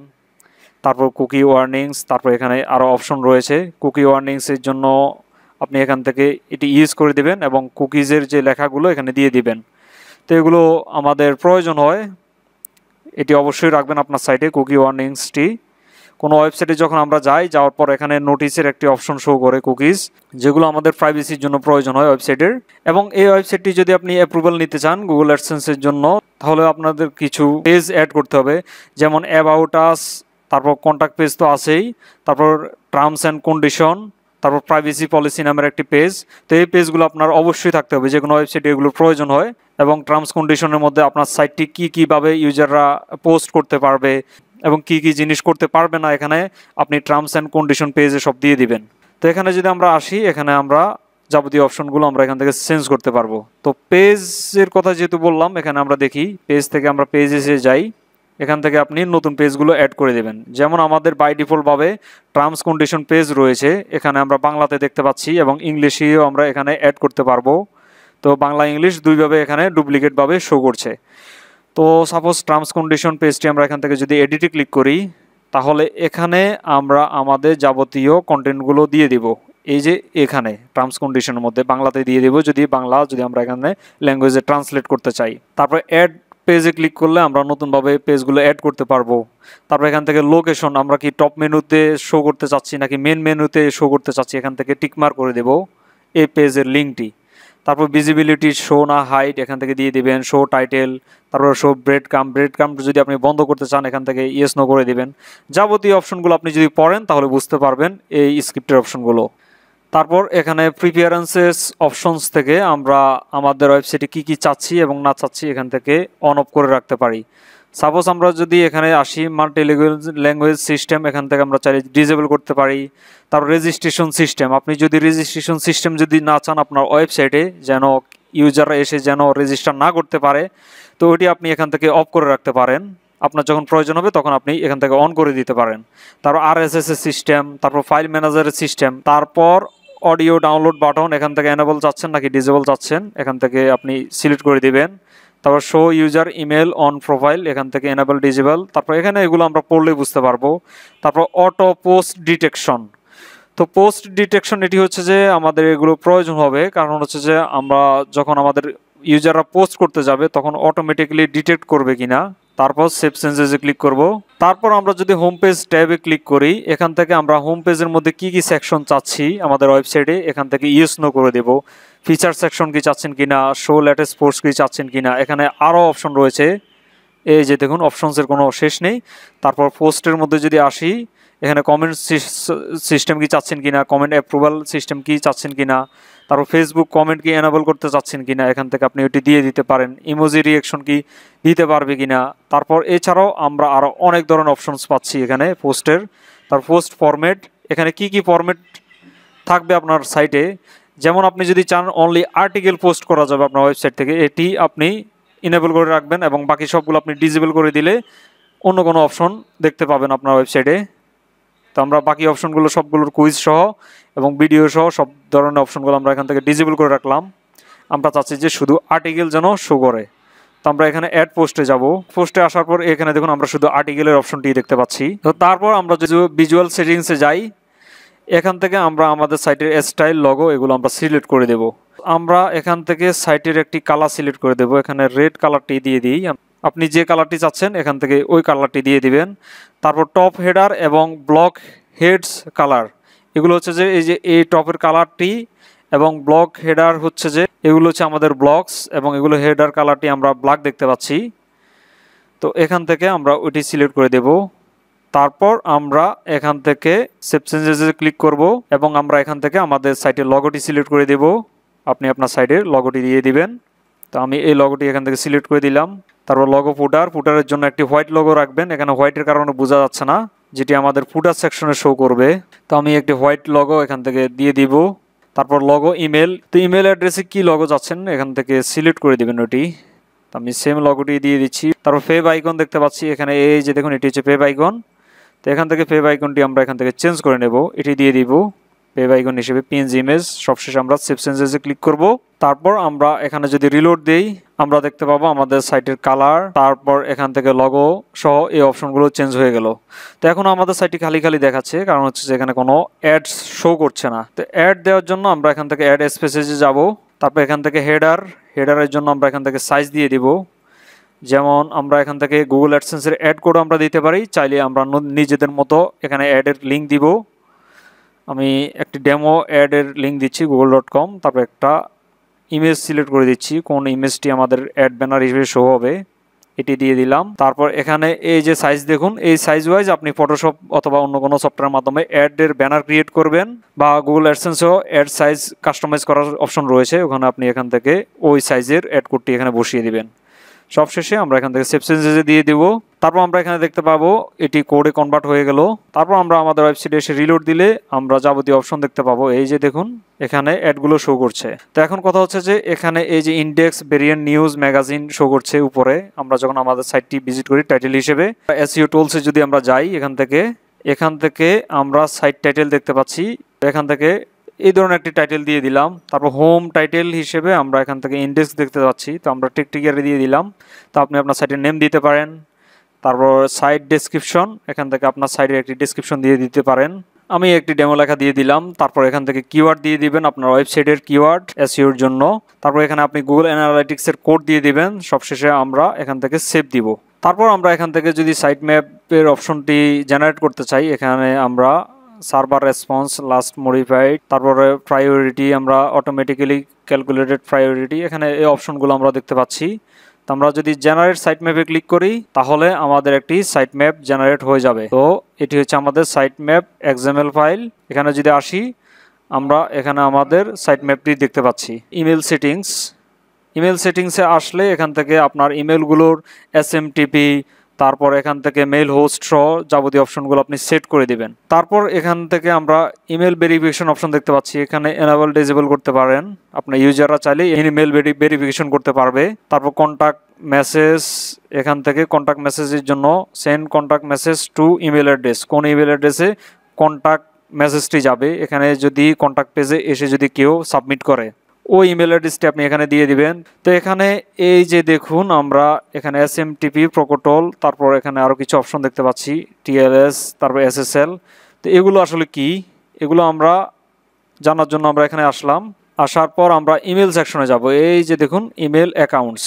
তারপর কুকি ওয়ার্নিংস তারপর এখানে আরও অপশন রয়েছে কুকি ওয়ার্নিংসের জন্য আপনি এখান থেকে এটি ইউজ করে দিবেন এবং কুকিজের যে লেখাগুলো এখানে দিয়ে দিবেন তো এগুলো আমাদের প্রয়োজন হয় এটি অবশ্যই রাখবেন আপনার সাইটে কুকি ওয়ার্নিংসটি কোনো ওয়েবসাইটে যখন আমরা যাই যাওয়ার পর এখানে নোটিসের একটি অপশন শো করে কুকিজ যেগুলো আমাদের প্রাইভেসির জন্য প্রয়োজন হয় ওয়েবসাইটের এবং এই ওয়েবসাইটটি যদি আপনি অ্যাপ্রুভাল নিতে চান গুগল অ্যাডসেন্সের জন্য তাহলে আপনাদের কিছু পেজ অ্যাড করতে হবে যেমন অ্যাবাউট আস তারপর কন্ট্যাক্ট পেজ তো আছেই তারপর টার্মস অ্যান্ড কন্ডিশন তারপর প্রাইভেসি পলিসি নামের একটি পেজ তো এই পেজগুলো আপনার অবশ্যই থাকতে হবে যে কোনো ওয়েবসাইটে এগুলো প্রয়োজন হয় এবং টার্মস কন্ডিশনের মধ্যে আপনার সাইটটি কী কীভাবে ইউজাররা পোস্ট করতে পারবে এবং কি কি জিনিস করতে পারবে না এখানে আপনি টার্মস অ্যান্ড কন্ডিশন পেজে সব দিয়ে দিবেন তো এখানে যদি আমরা আসি এখানে আমরা যাবতীয় অপশনগুলো আমরা এখান থেকে চেঞ্জ করতে পারবো তো পেজের কথা যেহেতু বললাম এখানে আমরা দেখি পেজ থেকে আমরা পেজে যাই এখান থেকে আপনি নতুন পেজগুলো অ্যাড করে দেবেন যেমন আমাদের বাই ডিফল্টভাবে টার্মস কন্ডিশন পেজ রয়েছে এখানে আমরা বাংলাতে দেখতে পাচ্ছি এবং ইংলিশেও আমরা এখানে অ্যাড করতে পারবো তো বাংলা ইংলিশ দুইভাবে এখানে ডুপ্লিকেটভাবে শো করছে তো সাপোজ টার্মস কন্ডিশন পেজটি আমরা এখান থেকে যদি এডিটে ক্লিক করি তাহলে এখানে আমরা আমাদের যাবতীয় কন্টেন্টগুলো দিয়ে দিব এই যে এখানে টার্মস কন্ডিশনের মধ্যে বাংলাতে দিয়ে দেব যদি বাংলা যদি আমরা এখানে ল্যাঙ্গুয়েজে ট্রান্সলেট করতে চাই তারপরে অ্যাড পেজে ক্লিক করলে আমরা নতুনভাবে পেজগুলো অ্যাড করতে পারবো তারপর এখান থেকে লোকেশন আমরা কি টপ মেনুতে শো করতে চাচ্ছি নাকি মেন মেনুতে শো করতে চাচ্ছি এখান থেকে টিকমার করে দেব এই পেজের লিঙ্কটি তারপর ভিজিবিলিটি শো না হাইট এখান থেকে দিয়ে দিবেন শো টাইটেল তারপর show breadcrumb breadcrumb যদি আপনি বন্ধ করতে চান এখান থেকে ইয়েস নো করে দিবেন যাবতীয় অপশনগুলো আপনি যদি পড়েন তাহলে বুঝতে পারবেন এই স্ক্রিপ্টের অপশনগুলো তারপর এখানে প্রিপিয়ারেন্সেস অপশনস থেকে আমরা আমাদের ওয়েবসাইটে কি কি চাচ্ছি এবং না চাচ্ছি এখান থেকে অন অফ করে রাখতে পারি সাপোজ আমরা যদি এখানে আসি মাল্টি ল্যাঙ্গুয়েজ সিস্টেম এখান থেকে আমরা চাই ডিজেবল করতে পারি তারপর রেজিস্ট্রেশন সিস্টেম আপনি যদি রেজিস্ট্রেশন সিস্টেম যদি না চান আপনার ওয়েবসাইটে যেন ইউজাররা এসে যেন রেজিস্টার না করতে পারে তো ওইটি আপনি এখান থেকে অফ করে রাখতে পারেন আপনার যখন প্রয়োজন হবে তখন আপনি এখান থেকে অন করে দিতে পারেন তারপর আর সিস্টেম তারপর ফাইল ম্যানেজারের সিস্টেম তারপর অডিও ডাউনলোড বাটন এখান থেকে এনেবল চাচ্ছেন নাকি ডিজেবল চাচ্ছেন এখান থেকে আপনি সিলেক্ট করে দিবেন তারপর show user email on profile এখান থেকে এনেবল ডিজেবল তারপর এখানে এগুলো আমরা পড়লেই বুঝতে পারবো তারপর অটো পোস্ট ডিটেকশন তো পোস্ট ডিটেকশন এটি হচ্ছে যে আমাদের এগুলো প্রয়োজন হবে কারণ হচ্ছে যে আমরা যখন আমাদের ইউজাররা পোস্ট করতে যাবে তখন অটোমেটিক্যালি ডিটেক্ট করবে কিনা তারপর সেভ চেঞ্জেসে ক্লিক করব তারপর আমরা যদি হোম পেজ ট্যাবে ক্লিক করি এখান থেকে আমরা হোম পেজের মধ্যে কি কি সেকশন চাচ্ছি আমাদের ওয়েবসাইটে এখান থেকে ইয়েস নো করে দেব ফিচার সেকশন কি চাচ্ছেন কিনা শো লেটেস্ট পোস্ট কি চাচ্ছেন কিনা এখানে আরও অপশন রয়েছে এই যে দেখুন অপশনসের কোনো শেষ নেই তারপর পোস্টের মধ্যে যদি আসি এখানে কমেন্ট সিস্টেম কি চাচ্ছেন কিনা কমেন্ট অ্যাপ্রুভাল সিস্টেম কি চাচ্ছেন কিনা তারপর ফেসবুক কমেন্ট কি এনাবল করতে চাচ্ছেন কিনা এখান থেকে আপনি ওটি দিয়ে দিতে পারেন ইমোজি রিয়েকশন কি দিতে পারবে কিনা তারপর এছাড়াও আমরা আরও অনেক ধরনের অপশনস পাচ্ছি এখানে পোস্টের তার পোস্ট ফরম্যাট এখানে কি কি ফরম্যাট থাকবে আপনার সাইটে যেমন আপনি যদি চান অনলি আর্টিকেল পোস্ট করা যাবে আপনার ওয়েবসাইট থেকে এটি আপনি ইনেবল করে রাখবেন এবং বাকি সবগুলো আপনি ডিজেবল করে দিলে অন্য কোনো অপশন দেখতে পাবেন আপনার ওয়েবসাইটে তো আমরা বাকি অপশনগুলো সবগুলোর কুইজ সহ এবং ভিডিও সহ সব ধরনের অপশনগুলো আমরা এখান থেকে ডিজেবল করে রাখলাম আমরা চাচ্ছি যে শুধু আর্টিকেল যেন শো করে তো আমরা এখানে অ্যাড পোস্টে যাব পোস্টে আসার পর এখানে দেখুন আমরা শুধু আর্টিকেলের অপশনটি দেখতে পাচ্ছি তো তারপর আমরা যদি ভিজুয়াল সেটিংসে যাই এখান থেকে আমরা আমাদের সাইটের স্টাইল লগো এগুলো আমরা সিলেক্ট করে দেব আমরা এখান থেকে সাইটের একটি কালার সিলেক্ট করে দেব এখানে রেড কালারটি দিয়ে দিই আপনি যে কালারটি চাচ্ছেন এখান থেকে ওই কালারটি দিয়ে দিবেন তারপর টপ হেডার এবং ব্লক হেডস কালার এগুলো হচ্ছে যে এই যে এই টপের কালারটি এবং ব্লক হেডার হচ্ছে যে এগুলো হচ্ছে আমাদের ব্লকস এবং এগুলো হেডার কালারটি আমরা ব্ল্যাক দেখতে পাচ্ছি তো এখান থেকে আমরা ওইটি সিলেক্ট করে দেব তারপর আমরা এখান থেকে সেভ চেঞ্জেসে ক্লিক করব এবং আমরা এখান থেকে আমাদের সাইটের লগোটি সিলেক্ট করে দেব আপনি আপনার সাইটের লগোটি দিয়ে দিবেন তো আমি এই লগোটি এখান থেকে সিলেক্ট করে দিলাম তারপর লগো ফুটার ফুটারের জন্য একটি হোয়াইট লগো রাখবেন এখানে হোয়াইটের কারণে বোঝা যাচ্ছে না যেটি আমাদের ফুটার সেকশনে শো করবে তো আমি একটি হোয়াইট লগো এখান থেকে দিয়ে দিব তারপর লগো ইমেল তো ইমেল অ্যাড্রেসে কি লগো যাচ্ছেন এখান থেকে সিলেক্ট করে দেবেন ওটি আমি সেম লগোটি দিয়ে দিচ্ছি তারপর ফে বাইকন দেখতে পাচ্ছি এখানে এই যে দেখুন এটি হচ্ছে পে বাইকন তো এখান থেকে পে বাইকনটি আমরা এখান থেকে চেঞ্জ করে নেব এটি দিয়ে দিব পে বাইকন হিসেবে পিএনজি ইমেজ সবশেষে আমরা সেভ ক্লিক করব তারপর আমরা এখানে যদি রিলোড দেই আমরা দেখতে পাবো আমাদের সাইটের কালার তারপর এখান থেকে লগো সহ এই অপশনগুলো চেঞ্জ হয়ে গেল তো এখন আমাদের সাইটটি খালি খালি দেখাচ্ছে কারণ হচ্ছে যে এখানে কোনো অ্যাড শো করছে না তো অ্যাড দেওয়ার জন্য আমরা এখান থেকে অ্যাড স্পেসেজে যাব তারপর এখান থেকে হেডার হেডারের জন্য আমরা এখান থেকে সাইজ দিয়ে দিব যেমন আমরা এখান থেকে গুগল অ্যাডসেন্সের অ্যাড কোডও আমরা দিতে পারি চাইলে আমরা নিজেদের মতো এখানে অ্যাডের লিঙ্ক দিব আমি একটি ডেমো অ্যাডের লিঙ্ক দিচ্ছি গুগল ডট কম তারপর একটা ইমেজ সিলেক্ট করে দিচ্ছি কোন ইমেজটি আমাদের অ্যাড ব্যানার হিসেবে শো হবে এটি দিয়ে দিলাম তারপর এখানে এই যে সাইজ দেখুন এই সাইজ ওয়াইজ আপনি ফটোশপ অথবা অন্য কোনো সফটওয়্যার মাধ্যমে অ্যাডের ব্যানার ক্রিয়েট করবেন বা গুগল অ্যাডসেন্সেও অ্যাড সাইজ কাস্টমাইজ করার অপশন রয়েছে ওখানে আপনি এখান থেকে ওই সাইজের অ্যাড কোডটি এখানে বসিয়ে দিবেন সবশেষে আমরা এখান থেকে সেভ দিয়ে দিব তারপর আমরা এখানে দেখতে পাবো এটি কোডে কনভার্ট হয়ে গেল তারপর আমরা আমাদের ওয়েবসাইটে এসে রিলোড দিলে আমরা যাবতীয় অপশন দেখতে পাবো এই যে দেখুন এখানে অ্যাডগুলো শো করছে তো এখন কথা হচ্ছে যে এখানে এই যে index variant news magazine show করছে উপরে আমরা যখন আমাদের সাইটটি ভিজিট করি টাইটেল হিসেবে এসিও টোলসে যদি আমরা যাই এখান থেকে এখান থেকে আমরা সাইট টাইটেল দেখতে পাচ্ছি এখান থেকে এই ধরনের একটি টাইটেল দিয়ে দিলাম তারপর হোম টাইটেল হিসেবে আমরা এখান থেকে ইন্ডেক্স দেখতে পাচ্ছি তো আমরা টিকটিকিয়ারে দিয়ে দিলাম তো আপনি আপনার সাইটের নেম দিতে পারেন তারপর সাইট ডেসক্রিপশন এখান থেকে আপনার সাইটের একটি ডেসক্রিপশন দিয়ে দিতে পারেন আমি একটি ডেমো লেখা দিয়ে দিলাম তারপর এখান থেকে কিওয়ার্ড দিয়ে দিবেন আপনার ওয়েবসাইটের কিওয়ার্ড এসিওর জন্য তারপর এখানে আপনি গুগল অ্যানালাইটিক্সের কোড দিয়ে দিবেন সবশেষে আমরা এখান থেকে সেভ দিব তারপর আমরা এখান থেকে যদি সাইট ম্যাপের অপশনটি জেনারেট করতে চাই এখানে আমরা সার্ভার রেসপন্স লাস্ট মডিফাইড তারপরে প্রায়োরিটি আমরা অটোমেটিক্যালি ক্যালকুলেটেড প্রায়োরিটি এখানে এই অপশনগুলো আমরা দেখতে পাচ্ছি তো আমরা যদি জেনারেট সাইট ম্যাপে ক্লিক করি তাহলে আমাদের একটি সাইট ম্যাপ জেনারেট হয়ে যাবে তো এটি হচ্ছে আমাদের সাইট ম্যাপ এক্সামেল ফাইল এখানে যদি আসি আমরা এখানে আমাদের সাইট ম্যাপটি দেখতে পাচ্ছি ইমেল সেটিংস ইমেল সেটিংসে আসলে এখান থেকে আপনার ইমেলগুলোর এস এম টিপি তারপর এখান থেকে মেইল হোস্ট সহ যাবতীয় অপশনগুলো আপনি সেট করে দিবেন তারপর এখান থেকে আমরা ইমেল ভেরিফিকেশন অপশন দেখতে পাচ্ছি এখানে এনাবল ডিজেবল করতে পারেন আপনার ইউজাররা চাইলে মেল ভেরিফিকেশন করতে পারবে তারপর কন্ট্যাক্ট মেসেজ এখান থেকে কন্ট্যাক্ট মেসেজের জন্য send contact message to email address কোন ইমেল অ্যাড্রেসে কন্ট্যাক্ট মেসেজটি যাবে এখানে যদি কন্ট্যাক্ট পেজে এসে যদি কেউ সাবমিট করে ওই ইমেল অ্যাড্রেসটি আপনি এখানে দিয়ে দিবেন তো এখানে এই যে দেখুন আমরা এখানে এস এম টিপি প্রকোটল তারপর এখানে আরও কিছু অপশন দেখতে পাচ্ছি টিএলএস তারপর এসএসএল তো এগুলো আসলে কি এগুলো আমরা জানার জন্য আমরা এখানে আসলাম আসার পর আমরা ইমেল সেকশনে যাব এই যে দেখুন ইমেল অ্যাকাউন্টস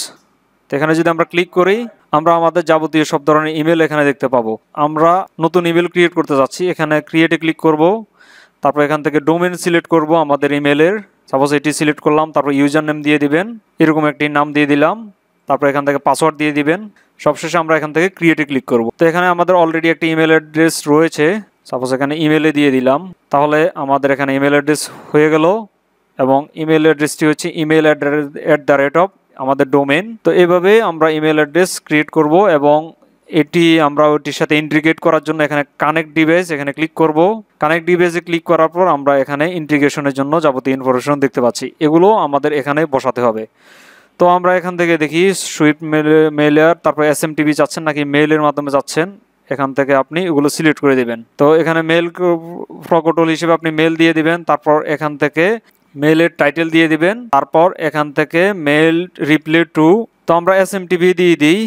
তো এখানে যদি আমরা ক্লিক করি আমরা আমাদের যাবতীয় সব ধরনের ইমেল এখানে দেখতে পাবো আমরা নতুন ইমেল ক্রিয়েট করতে যাচ্ছি এখানে ক্রিয়েটে ক্লিক করব তারপর এখান থেকে ডোমেন সিলেক্ট করব আমাদের ইমেলের সাপোজ এটি সিলেক্ট করলাম তারপর ইউজার নেম দিয়ে দিবেন এরকম একটি নাম দিয়ে দিলাম তারপর এখান থেকে পাসওয়ার্ড দিয়ে দিবেন সবশেষে আমরা এখান থেকে ক্রিয়েটে ক্লিক করব তো এখানে আমাদের অলরেডি একটা ইমেল অ্যাড্রেস রয়েছে সাপোজ এখানে ইমেলে দিয়ে দিলাম তাহলে আমাদের এখানে ইমেল অ্যাড্রেস হয়ে গেল এবং ইমেল অ্যাড্রেসটি হচ্ছে email at the rate of আমাদের ডোমেন তো এভাবে আমরা ইমেল অ্যাড্রেস ক্রিয়েট করব এবং এটি আমরা ওটির সাথে ইন্টিগ্রেট করার জন্য এখানে কানেক্ট ডিভাইস এখানে ক্লিক করব কানেক্ট ডিভাইসে ক্লিক করার পর আমরা এখানে ইন্টিগ্রেশনের জন্য যাবতীয় ইনফরমেশন দেখতে পাচ্ছি এগুলো আমাদের এখানে বসাতে হবে তো আমরা এখান থেকে দেখি সুইফট মেল মেলের তারপর এস এম টিভি যাচ্ছেন নাকি মেলের মাধ্যমে যাচ্ছেন এখান থেকে আপনি এগুলো সিলেক্ট করে দেবেন তো এখানে মেল প্রকটল হিসেবে আপনি মেল দিয়ে দিবেন তারপর এখান থেকে মেলের টাইটেল দিয়ে দিবেন তারপর এখান থেকে মেল রিপ্লে টু তো আমরা এস এম টিভি দিয়ে দিই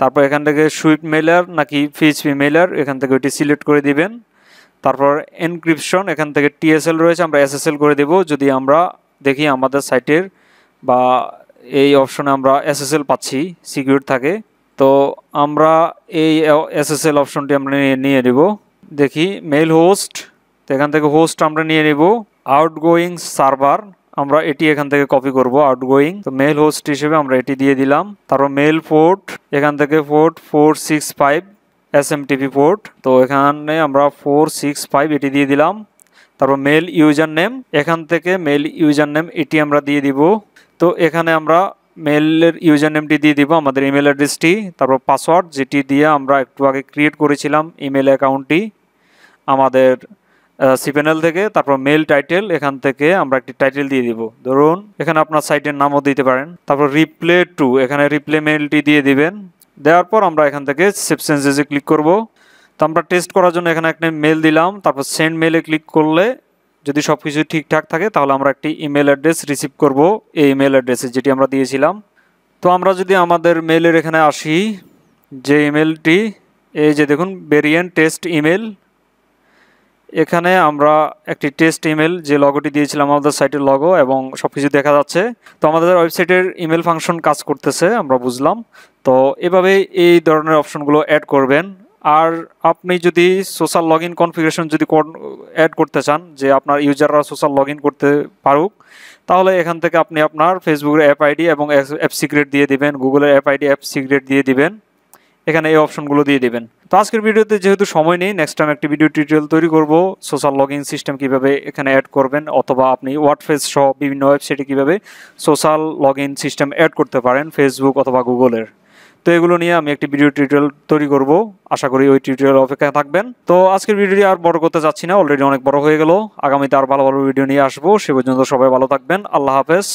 তারপর এখান থেকে সুইপ মেলার নাকি পিএইচপি মেলার এখান থেকে ওইটি সিলেক্ট করে দিবেন তারপর এনক্রিপশন এখান থেকে টিএসএল রয়েছে আমরা এসএসএল করে দেব যদি আমরা দেখি আমাদের সাইটের বা এই অপশনে আমরা এসএসএল পাচ্ছি সিকিউর থাকে তো আমরা এই এসএসএল অপশনটি আমরা নিয়ে নেব দেখি মেল হোস্ট তো এখান থেকে হোস্ট আমরা নিয়ে নেব আউটগোয়িং সার্ভার আমরা এটি এখান থেকে কপি করব আউটগোয়িং তো মেল হোস্ট হিসেবে আমরা এটি দিয়ে দিলাম তারপর মেল পোর্ট এখান থেকে port four six five S M TV port তো এখানে আমরা ফোর সিক্স ফাইভ এটি দিয়ে দিলাম তারপর মেল ইউজার নেম এখান থেকে মেল ইউজার নেম এটি আমরা দিয়ে দিব তো এখানে আমরা মেলের ইউজার নেমটি দিয়ে দিব আমাদের ইমেল অ্যাড্রেসটি তারপর পাসওয়ার্ড যেটি দিয়ে আমরা একটু আগে ক্রিয়েট করেছিলাম ইমেল অ্যাকাউন্টটি আমাদের সি থেকে তারপর মেল টাইটেল এখান থেকে আমরা একটি টাইটেল দিয়ে দিব ধরুন এখানে আপনার সাইটের নামও দিতে পারেন তারপর রিপ্লে টু এখানে রিপ্লে মেলটি দিয়ে দিবেন দেওয়ার পর আমরা এখান থেকে সেভ ক্লিক করব তো আমরা টেস্ট করার জন্য এখানে একটা মেল দিলাম তারপর সেন্ড মেলে ক্লিক করলে যদি সব কিছু ঠিকঠাক থাকে তাহলে আমরা একটি ইমেল অ্যাড্রেস রিসিভ করব এই ইমেল অ্যাড্রেসে যেটি আমরা দিয়েছিলাম তো আমরা যদি আমাদের মেলের এখানে আসি যে ইমেলটি এই যে দেখুন বেরিয়েন্ট টেস্ট ইমেল এখানে আমরা একটি টেস্ট ইমেল যে লগোটি দিয়েছিলাম আমাদের সাইটের লগো এবং সব কিছু দেখা যাচ্ছে তো আমাদের ওয়েবসাইটের ইমেল ফাংশন কাজ করতেছে আমরা বুঝলাম তো এভাবে এই ধরনের অপশনগুলো অ্যাড করবেন আর আপনি যদি সোশ্যাল লগ ইন কনফিগারেশন যদি অ্যাড করতে চান যে আপনার ইউজাররা সোশ্যাল লগ ইন করতে পারুক তাহলে এখান থেকে আপনি আপনার ফেসবুকের অ্যাপ আইডি এবং অ্যাপ সিক্রেট দিয়ে দিবেন গুগলের অ্যাপ আইডি অ্যাপ সিক্রেট দিয়ে দিবেন এখানে এই অপশনগুলো দিয়ে দেবেন তো আজকের ভিডিওতে যেহেতু সময় নেই নেক্সট টাইম একটি ভিডিও টিউটোরিয়াল তৈরি করব সোশ্যাল লগ সিস্টেম কীভাবে এখানে অ্যাড করবেন অথবা আপনি ওয়ার্ডফেস সহ বিভিন্ন ওয়েবসাইটে কীভাবে social log in system add করতে পারেন ফেসবুক অথবা গুগলের তো এগুলো নিয়ে আমি একটি ভিডিও টিউটোরিয়াল তৈরি করব আশা করি ওই টিউটোরিয়াল অপেক্ষায় থাকবেন তো আজকের ভিডিওটি আর বড় করতে চাচ্ছি না অলরেডি অনেক বড় হয়ে গেল আগামীতে আর ভালো ভালো ভিডিও নিয়ে আসবো সে পর্যন্ত সবাই ভালো থাকবেন আল্লাহ হাফেজ